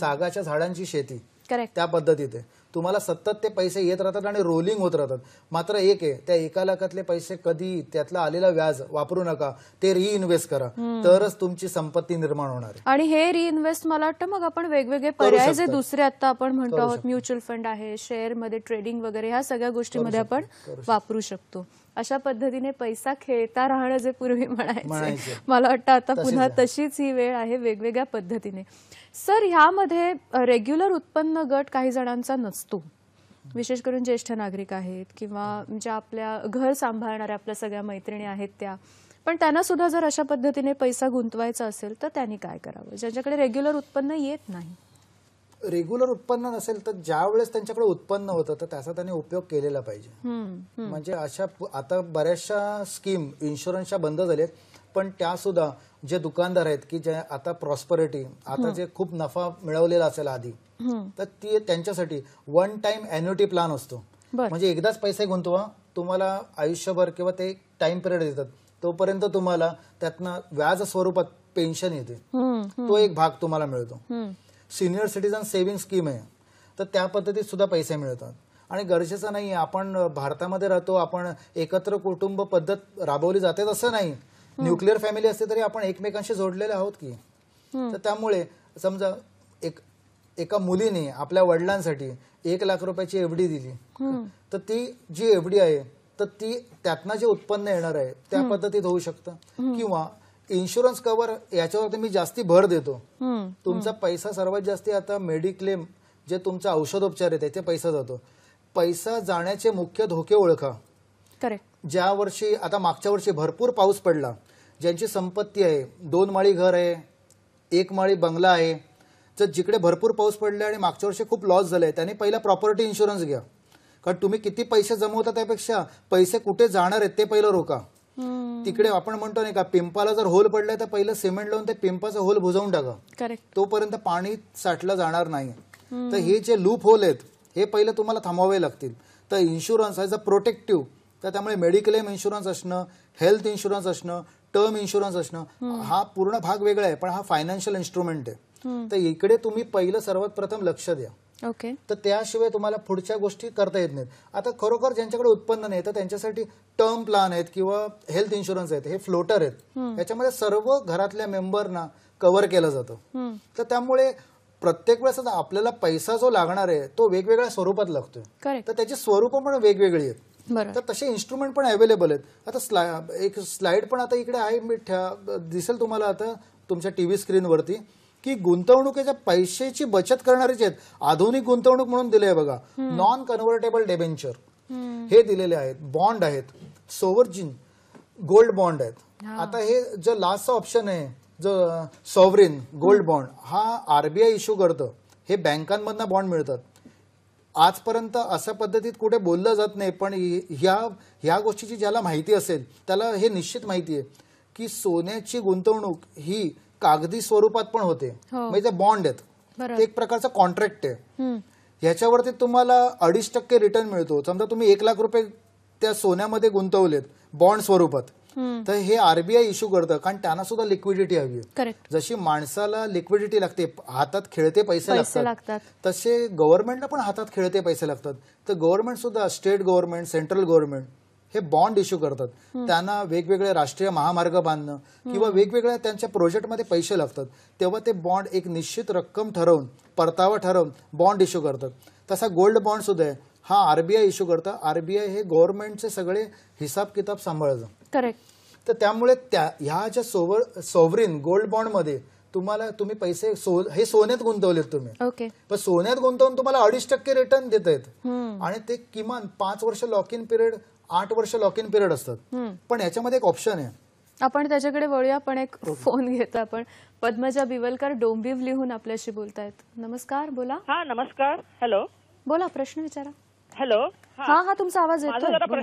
सागाच्या झाडांची शेती करेक्ट त्या पद्धतीत आहे तुम्हाला सतत ते पैसे येत राहतात आणि रोलिंग होत राहतात मात्र एक आहे त्या एका लाखातले पैसे कधी त्यातला आलेला व्याज वापरू नका ते रिइन्व्हेस्ट करा तरच तुमची संपत्ती निर्माण होणार आणि हे रिइन्व्हेस्ट मला वाटतं मग आपण वेगवेगळे पर्याय जे दुसरे आता आपण म्हणतो आहोत म्युच्युअल फंड आहे शेअर मध्ये ट्रेडिंग वगैरे ह्या सगळ्या गोष्टीमध्ये आपण वापरू शकतो अशा पद्धतीने पैसा खेळता राहणं जे पूर्वी म्हणायचे मला वाटतं आता पुन्हा तशीच ही वेळ आहे वेगवेगळ्या पद्धतीने सर ह्यामध्ये रेग्युलर उत्पन्न गट काही जणांचा नसतो विशेष करून ज्येष्ठ नागरिक आहेत किंवा ज्या आपल्या घर सांभाळणाऱ्या आपल्या सगळ्या मैत्रिणी आहेत त्या पण त्यांना सुद्धा जर अशा पद्धतीने पैसा गुंतवायचा असेल तर त्यांनी काय करावं ज्यांच्याकडे रेग्युलर उत्पन्न येत नाही रेग्युलर उत्पन्न नसेल तर ज्या वेळेस त्यांच्याकडे उत्पन्न होतं तर त्याचा त्यांनी उपयोग केलेला पाहिजे म्हणजे अशा आता बऱ्याचशा स्कीम इन्शुरन्सच्या बंद झालेत पण त्या सुद्धा जे दुकानदार आहेत की जे आता प्रॉस्परिटी आता जे खूप नफा मिळवलेला असेल आधी तर ती त्यांच्यासाठी वन टाइम अॅन्युटी प्लॅन असतो म्हणजे एकदाच पैसे गुंतवा तुम्हाला आयुष्यभर किंवा ते टाइम पिरियड देतात तोपर्यंत तुम्हाला त्यातनं व्याज स्वरूपात पेन्शन येते तो एक भाग तुम्हाला मिळतो सिनियर सिटीजन सेव्हिंग स्कीम आहे तर त्या पद्धतीत सुद्धा पैसे मिळतात आणि गरजेचं नाही आपण भारतामध्ये राहतो आपण एकत्र कुटुंब पद्धत राबवली जाते असं नाही न्यूक्लिअर फॅमिली असते तरी आपण एकमेकांशी जोडलेले आहोत की तर त्यामुळे समजा एक एका मुलीने आपल्या वडिलांसाठी एक लाख रुपयाची एवडी दिली तर ती जी एफडी आहे तर ती त्यातनं जे उत्पन्न येणार आहे त्या पद्धतीत होऊ शकतं किंवा इन्शुरन्स कव्हर याच्यावर मी जास्ती भर देतो तुमचा पैसा सर्वात जास्ती आता मेडिक्लेम जे तुमचा औषधोपचार आहे त्याचे पैसा जातो पैसा जाण्याचे मुख्य धोके ओळखा ज्या वर्षी आता मागच्या वर्षी भरपूर पाऊस पडला ज्यांची संपत्ती आहे दोन माळी घर आहे एक माळी बंगला आहे तर जिकडे भरपूर पाऊस पडला आणि मागच्या वर्षी खूप लॉस झाले त्यांनी पहिला प्रॉपर्टी इन्शुरन्स घ्या कारण तुम्ही किती पैसे जमवता त्यापेक्षा पैसे कुठे जाणार आहेत ते पहिलं रोका तिकडे आपण म्हणतो नाही का पिंपाला जर होल पडलाय तर पहिलं सिमेंट लावून ते पिंपाचा होल भुजवून टाका करेक्ट तोपर्यंत पाणी साठलं जाणार नाही तर हे जे लूप होल आहेत हे पहिले तुम्हाला थांबावे लागतील तर इन्शुरन्स ॲज अ प्रोटेक्टिव्ह तर त्यामुळे मेडिक्लेम इन्शुरन्स असणं हेल्थ इन्शुरन्स असणं टर्म इन्शुरन्स असणं हा पूर्ण भाग वेगळा आहे पण हा फायनान्शियल इन्स्ट्रुमेंट आहे तर इकडे तुम्ही पहिलं सर्वात प्रथम लक्ष द्या ओके तर त्याशिवाय तुम्हाला पुढच्या गोष्टी करता येत नाहीत आता खरोखर ज्यांच्याकडे उत्पन्न नाही तर त्यांच्यासाठी टर्म प्लान आहेत किंवा हेल्थ इन्शुरन्स आहेत हे फ्लोटर आहेत त्याच्यामध्ये सर्व घरातल्या मेंबरना कव्हर केलं जातं तर त्यामुळे प्रत्येक वेळेस आपल्याला पैसा जो लागणार आहे तो वेगवेगळ्या स्वरूपात लागतोय तर त्याची स्वरूप पण वेगवेगळी आहेत तर तसे इन्स्ट्रुमेंट पण अवेलेबल आहेत आता एक स्लाइड पण आता इकडे आहे मी दिसेल तुम्हाला आता तुमच्या टीव्ही स्क्रीनवरती की गुंतवणुकीच्या पैशाची बचत करणारेच आहेत आधुनिक गुंतवणूक म्हणून दिले आहे बघा नॉन कन्व्हर्टेबल डेबेंचर हे दिलेले आहेत बॉन्ड आहेत सोवर्जिन गोल्ड बॉन्ड आहेत आता हे जो लास्ट ऑप्शन आहे जो सॉवरिन गोल्ड बॉन्ड हा आरबीआय इश्यू करतं हे बँकांमधनं बॉन्ड मिळतात आजपर्यंत अशा पद्धतीत कुठे बोललं जात नाही पण ह्या ह्या गोष्टीची ज्याला माहिती असेल त्याला हे निश्चित माहिती आहे की सोन्याची गुंतवणूक ही कागदी स्वरूपात पण होते हो. म्हणजे बॉन्ड आहेत ते एक प्रकारचा कॉन्ट्रॅक्ट आहे ह्याच्यावरती तुम्हाला अडीच टक्के रिटर्न मिळतो समजा तुम्ही एक लाख रुपये त्या सोन्यामध्ये गुंतवलेत बॉन्ड स्वरूपात तर हे आरबीआय इश्यू करतं कारण त्यांना सुद्धा लिक्विडिटी हवी जशी माणसाला लिक्विडिटी लागते हातात खेळते पैसे लागतात तसे गव्हर्नमेंटला पण हातात खेळते पैसे लागतात तर गव्हर्नमेंट सुद्धा स्टेट गव्हर्नमेंट सेंट्रल गव्हर्नमेंट हे बॉन्ड इश्यू करतात त्यांना वेगवेगळे राष्ट्रीय महामार्ग बांधणं किंवा वेगवेगळ्या त्यांच्या प्रोजेक्टमध्ये पैसे लागतात तेव्हा ते बॉन्ड एक निश्चित रक्कम ठरवून परतावा ठरवून बॉन्ड इश्यू करतात तसा गोल्ड बॉन्ड सुद्धा आहे हा आरबीआय इश्यू करतं आरबीआय हे गव्हर्नमेंटचे सगळे हिसाब किताब सांभाळतं करेक्ट तर त्यामुळे त्या ह्या ज्या सोवर सोवरीन गोल्ड बॉन्डमध्ये तुम्हाला तुम्ही पैसे सो, हे सोन्यात गुंतवलेत तुम्ही ओके पण सोन्यात गुंतवून तुम्हाला अडीच टक्के रिटर्न देत आहेत आणि ते किमान पाच वर्ष लॉक इन पिरियड आठ वर्ष लॉक इन पिरियड असतात पण याच्यामध्ये एक ऑप्शन आहे आपण त्याच्याकडे वळूया पण एक फोन घेतो आपण पद्मजा बिवलकर डोंबिव लिहून आपल्याशी बोलतायत नमस्कार बोला हा नमस्कार हॅलो बोला प्रश्न विचारा हॅलो हा हा तुमचा आवाज येतो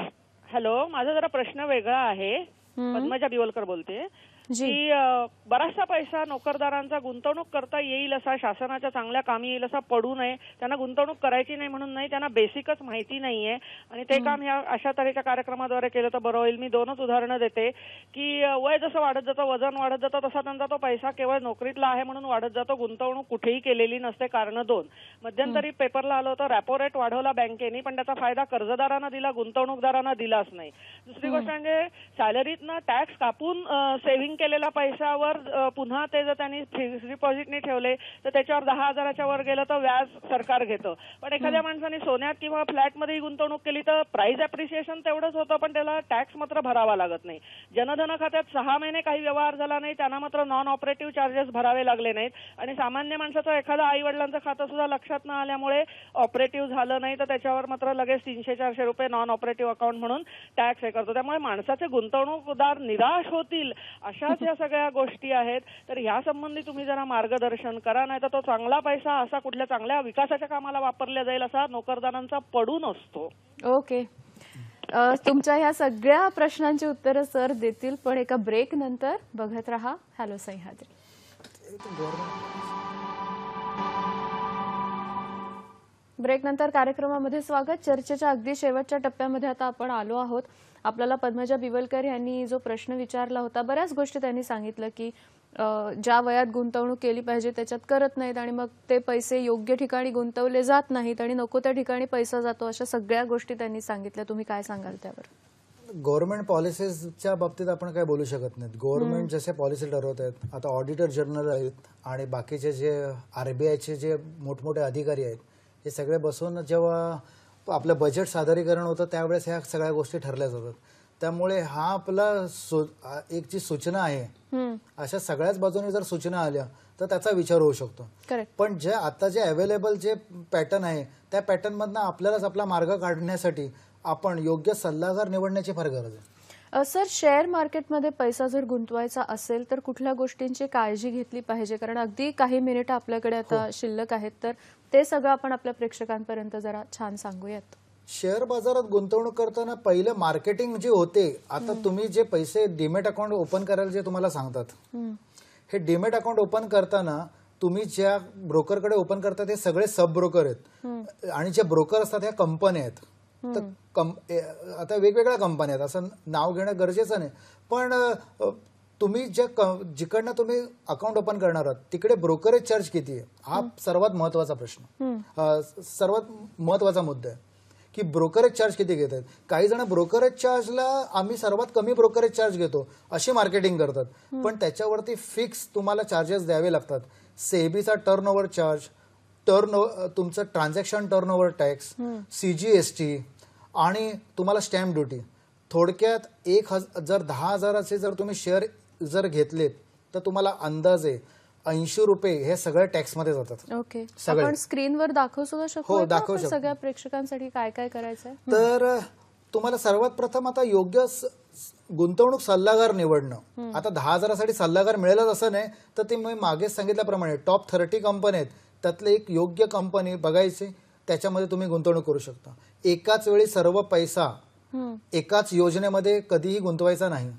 हॅलो माझा जरा प्रश्न वेगळा आहे पद्मजा बिवलकर बोलते की बराचसा पैसा नोकरदारांचा गुंतवणूक करता येईल असा शासनाच्या चांगल्या कामी येईल असा पडू नये त्यांना गुंतवणूक करायची नाही म्हणून नाही त्यांना बेसिकच माहिती नाहीये आणि ते काम ह्या अशा तऱ्हेच्या कार्यक्रमाद्वारे केलं तर बरं होईल मी दोनच उदाहरणं देते की वय जसं वाढत जातं वजन वाढत जातं तसा त्यांचा तो पैसा केवळ नोकरीतला आहे म्हणून वाढत जातो गुंतवणूक कुठेही केलेली नसते कारण दोन मध्यंतरी पेपरला आलो तर रॅपो रेट वाढवला बँकेने पण त्याचा फायदा कर्जदारांना दिला गुंतवणूकदारांना दिलाच नाही दुसरी गोष्ट म्हणजे सॅलरीतनं टॅक्स कापून सेव्हिंग स्पेंड केलेल्या पैशावर पुन्हा ते जर त्यांनी फिक्स डिपॉझिटने ठेवले तर त्याच्यावर दहा हजाराच्या वर गेलं तर व्याज सरकार घेतं पण एखाद्या माणसाने सोन्यात किंवा फ्लॅटमध्ये गुंतवणूक केली तर प्राइस अप्रिशिएशन तेवढंच होतं पण त्याला टॅक्स मात्र भरावा लागत नाही जनधन खात्यात सहा महिने काही व्यवहार झाला नाही त्यांना मात्र नॉन ऑपरेटिव्ह चार्जेस भरावे लागले नाहीत आणि सामान्य माणसाचं एखादा आई वडिलांचं खातं सुद्धा लक्षात न आल्यामुळे ऑपरेटिव्ह झालं नाही तर त्याच्यावर मात्र लगेच तीनशे चारशे रुपये नॉन ऑपरेटिव्ह अकाउंट म्हणून टॅक्स हे करतो त्यामुळे माणसाचे गुंतवणूकदार निराश होतील अशा अशाच या सगळ्या गोष्टी आहेत तर या संबंधी तुम्ही जरा मार्गदर्शन करा नाही तर तो चांगला पैसा असा कुठल्या चांगल्या विकासाच्या कामाला वापरल्या जाईल असा नोकरदारांचा पडून असतो ओके तुमच्या ह्या सगळ्या प्रश्नांची उत्तरं सर देतील पण एका ब्रेक नंतर बघत राहा हॅलो सह्याद्री ब्रेक नंतर कार्यक्रमामध्ये स्वागत चर्चेच्या अगदी शेवटच्या टप्प्यामध्ये आता आपण आलो आहोत आपल्याला पद्मजा बिवलकर यांनी जो प्रश्न विचारला होता बऱ्याच गोष्टी त्यांनी सांगितलं की ज्या वयात गुंतवणूक केली पाहिजे त्याच्यात करत नाहीत आणि मग ते पैसे योग्य ठिकाणी गुंतवले जात नाहीत आणि नको त्या ठिकाणी पैसा जातो अशा सगळ्या गोष्टी त्यांनी सांगितल्या तुम्ही काय सांगाल त्यावर गव्हर्नमेंट पॉलिसीजच्या बाबतीत आपण काय बोलू शकत नाहीत गव्हर्नमेंट जसे पॉलिसी ठरवत आहेत आता ऑडिटर जनरल आहेत आणि बाकीचे जे आरबीआयचे जे मोठमोठे अधिकारी आहेत हे सगळे बसून जेव्हा आपलं बजेट सादरीकरण होतं त्यावेळेस ह्या सगळ्या गोष्टी ठरल्या जातात त्यामुळे हा आपला एक जी सूचना आहे अशा सगळ्याच बाजूने जर सूचना आल्या तर त्याचा विचार होऊ शकतो पण जे आता जे अवेलेबल जे पॅटर्न आहे त्या पॅटर्न मधन आपल्यालाच आपला मार्ग काढण्यासाठी आपण योग्य सल्लागार निवडण्याची फार गरज आहे सर शेअर मार्केटमध्ये पैसा जर गुंतवायचा असेल तर कुठल्या गोष्टींची काळजी घेतली पाहिजे कारण अगदी काही मिनिट आपल्याकडे आता हो. शिल्लक आहेत तर ते सगळं आपण आपल्या प्रेक्षकांपर्यंत जरा छान सांगूयात शेअर बाजारात गुंतवणूक करताना पहिलं मार्केटिंग जे होते आता तुम्ही जे पैसे डीमेट अकाउंट ओपन करायला जे तुम्हाला सांगतात हे डीमेट अकाउंट ओपन करताना तुम्ही ज्या ब्रोकरकडे ओपन करता ते सगळे सब ब्रोकर आहेत आणि जे ब्रोकर असतात त्या कंपन्या आहेत तर कम आता वेगवेगळ्या कंपन्या आहेत असं नाव घेणं गरजेचं नाही पण तुम्ही ज्या जिकडनं तुम्ही अकाउंट ओपन करणार आहात तिकडे ब्रोकरेज चार्ज किती आहे हा सर्वात महत्वाचा प्रश्न सर्वात महत्वाचा मुद्दा आहे की ब्रोकरेज चार्ज किती घेत आहेत काही जण ब्रोकरेज चार्जला आम्ही सर्वात कमी ब्रोकरेज चार्ज घेतो अशी मार्केटिंग करतात पण त्याच्यावरती फिक्स तुम्हाला चार्जेस द्यावे लागतात सेबीचा टर्न ओव्हर चार्ज टर्न तुमचं transaction turnover tax CGST आणि तुम्हाला स्टॅम्प ड्युटी थोडक्यात एक हज जर दहा हजाराचे जर तुम्ही शेअर जर घेतलेत तर तुम्हाला अंदाजे ऐंशी रुपये हे सगळ्या टॅक्समध्ये जातात ओके स्क्रीनवर दाखवू सुद्धा शकतो हो दाखवू शकतो सगळ्या प्रेक्षकांसाठी काय काय करायचं तर तुम्हाला सर्वात प्रथम आता योग्य गुंतवणूक सल्लागार निवडणं आता दहा हजारासाठी सल्लागार मिळेलच असं नाही तर ते मी मागेच सांगितल्याप्रमाणे टॉप थर्टी कंपनी आहेत त्यातले एक योग्य कंपनी बघायची त्याच्यामध्ये तुम्ही गुंतवणूक करू शकता एकाच वेळी सर्व पैसा एकाच योजनेमध्ये कधीही गुंतवायचा नाही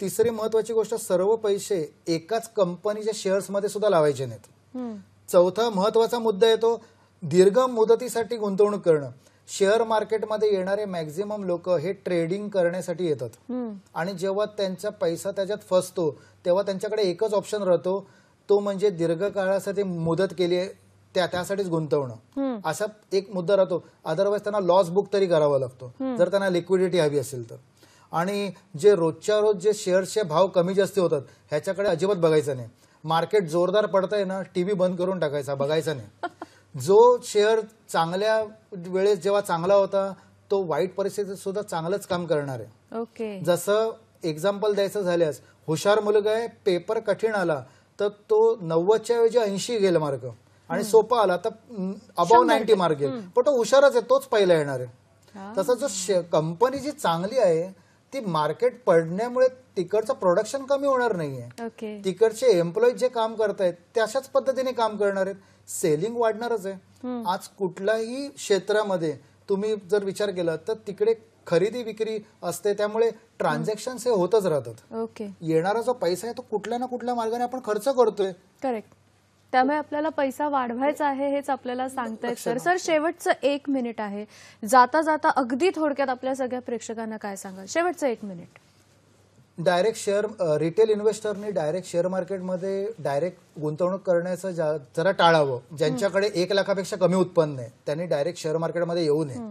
तिसरी महत्वाची गोष्ट सर्व पैसे एकाच कंपनीच्या शेअर्स मध्ये सुद्धा लावायचे नाहीत चौथा महत्वाचा मुद्दा येतो दीर्घ मुदतीसाठी गुंतवणूक करणं शेअर मार्केटमध्ये येणारे मॅक्झिमम लोक हे ट्रेडिंग करण्यासाठी येतात आणि जेव्हा त्यांचा पैसा त्याच्यात फसतो तेव्हा त्यांच्याकडे एकच ऑप्शन राहतो तो म्हणजे दीर्घ काळासाठी मुदत केली त्या त्यासाठीच गुंतवणं असा एक मुद्दा राहतो अदरवाईज त्यांना लॉस बुक तरी करावा लागतो जर त्यांना लिक्विडिटी हवी असेल तर आणि जे रोजच्या रोज जे शेअर्सचे भाव कमी जास्त होतात ह्याच्याकडे अजिबात बघायचं नाही मार्केट जोरदार पडतंय ना टीव्ही बंद करून टाकायचा बघायचा नाही जो शेअर चांगल्या वेळेस जेव्हा चांगला होता तो वाईट परिस्थितीत सुद्धा चांगलंच काम करणार आहे ओके जसं एक्झाम्पल द्यायचं झाल्यास हुशार मुलगा आहे पेपर कठीण आला तर तो नव्वदच्या ऐवजी ऐंशी गेल मार्क आणि सोपा आला तर अबाव नाईन्टी मार्क येईल पण तो हुशारच आहे तोच पहिला येणार आहे तसं जो कंपनी जी चांगली आहे ती मार्केट पडण्यामुळे तिकडचं प्रोडक्शन कमी होणार नाहीये तिकडचे एम्प्लॉईज जे काम करतायत ते अशाच पद्धतीने काम करणार आहेत सेलिंग वाढणारच आहे आज कुठल्याही क्षेत्रामध्ये तुम्ही जर विचार केला तर तिकडे खरेदी विक्री असते त्यामुळे ट्रान्झॅक्शन हे होतच राहतात येणारा जो पैसा आहे तो कुठल्या ना कुठल्या मार्गाने आपण खर्च करतोय करेक्ट त्यामुळे आपल्याला पैसा वाढवायचा आहे हेच आपल्याला सांगताय सर सर शेवटचं एक मिनिट आहे जाता जाता अगदी थोडक्यात आपल्या सगळ्या प्रेक्षकांना काय सांगाल शेवटचं एक मिनिट डायरेक्ट शेअर रिटेल इन्व्हेस्टरनी डायरेक्ट शेअर मार्केटमध्ये डायरेक्ट गुंतवणूक करण्याचं जरा टाळावं ज्यांच्याकडे एक लाखापेक्षा कमी उत्पन्न आहे त्यांनी डायरेक्ट शेअर मार्केटमध्ये येऊ नये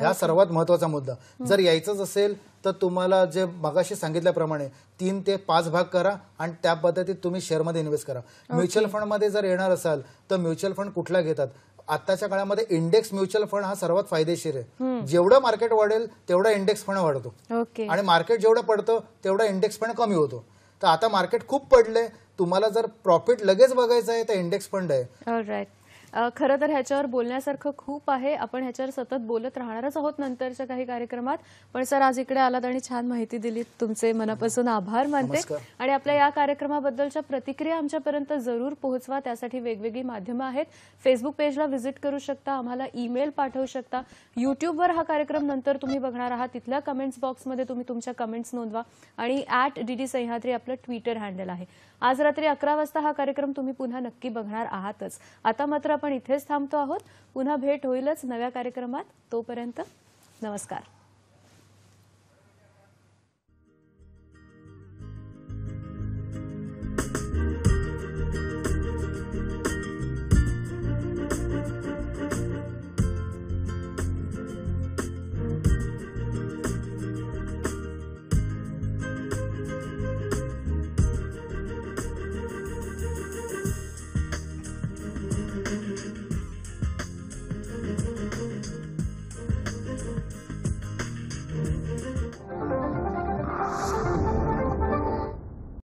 हा सर्वात महत्वाचा मुद्दा जर यायचंच असेल तर तुम्हाला जे मगाशी सांगितल्याप्रमाणे तीन ते पाच भाग करा आणि त्या पद्धतीत तुम्ही शेअरमध्ये इन्व्हेस्ट करा म्युच्युअल फंडमध्ये जर येणार असाल तर म्युच्युअल फंड कुठला घेतात आताच्या काळामध्ये इंडेक्स म्युच्युअल फंड हा सर्वात फायदेशीर आहे जेवढं मार्केट वाढेल तेवढा इंडेक्स फंड वाढतो आणि मार्केट जेवढं पडतं तेवढा इंडेक्स फंड कमी होतो तर आता मार्केट खूप पडले तुम्हाला जर प्रॉफिट लगेच बघायचं आहे तर इंडेक्स फंड आहे खरं तर ह्याच्यावर बोलण्यासारखं खूप आहे आपण ह्याच्यावर सतत बोलत राहणारच आहोत नंतरच्या काही कार्यक्रमात पण सर आज इकडे आलात आणि छान माहिती दिली तुमचे मनापासून आभार मानते आणि आपल्या या कार्यक्रमाबद्दलच्या प्रतिक्रिया आमच्यापर्यंत जरूर पोहोचवा त्यासाठी वेगवेगळी माध्यमं आहेत फेसबुक पेजला व्हिजिट करू शकता आम्हाला ईमेल पाठवू शकता युट्यूबवर हा कार्यक्रम नंतर तुम्ही बघणार आहात तिथल्या कमेंट्स बॉक्समध्ये तुम्ही तुमच्या कमेंट्स नोंदवा आणि ऍट डी डी सह्याद्री आपलं ट्विटर हँडल आहे आज रात्री अकरा वाजता हा कार्यक्रम तुम्ही पुन्हा नक्की बघणार आहातच आता मात्र आपण इथेच थांबतो आहोत पुन्हा भेट होईलच नव्या कार्यक्रमात तोपर्यंत नमस्कार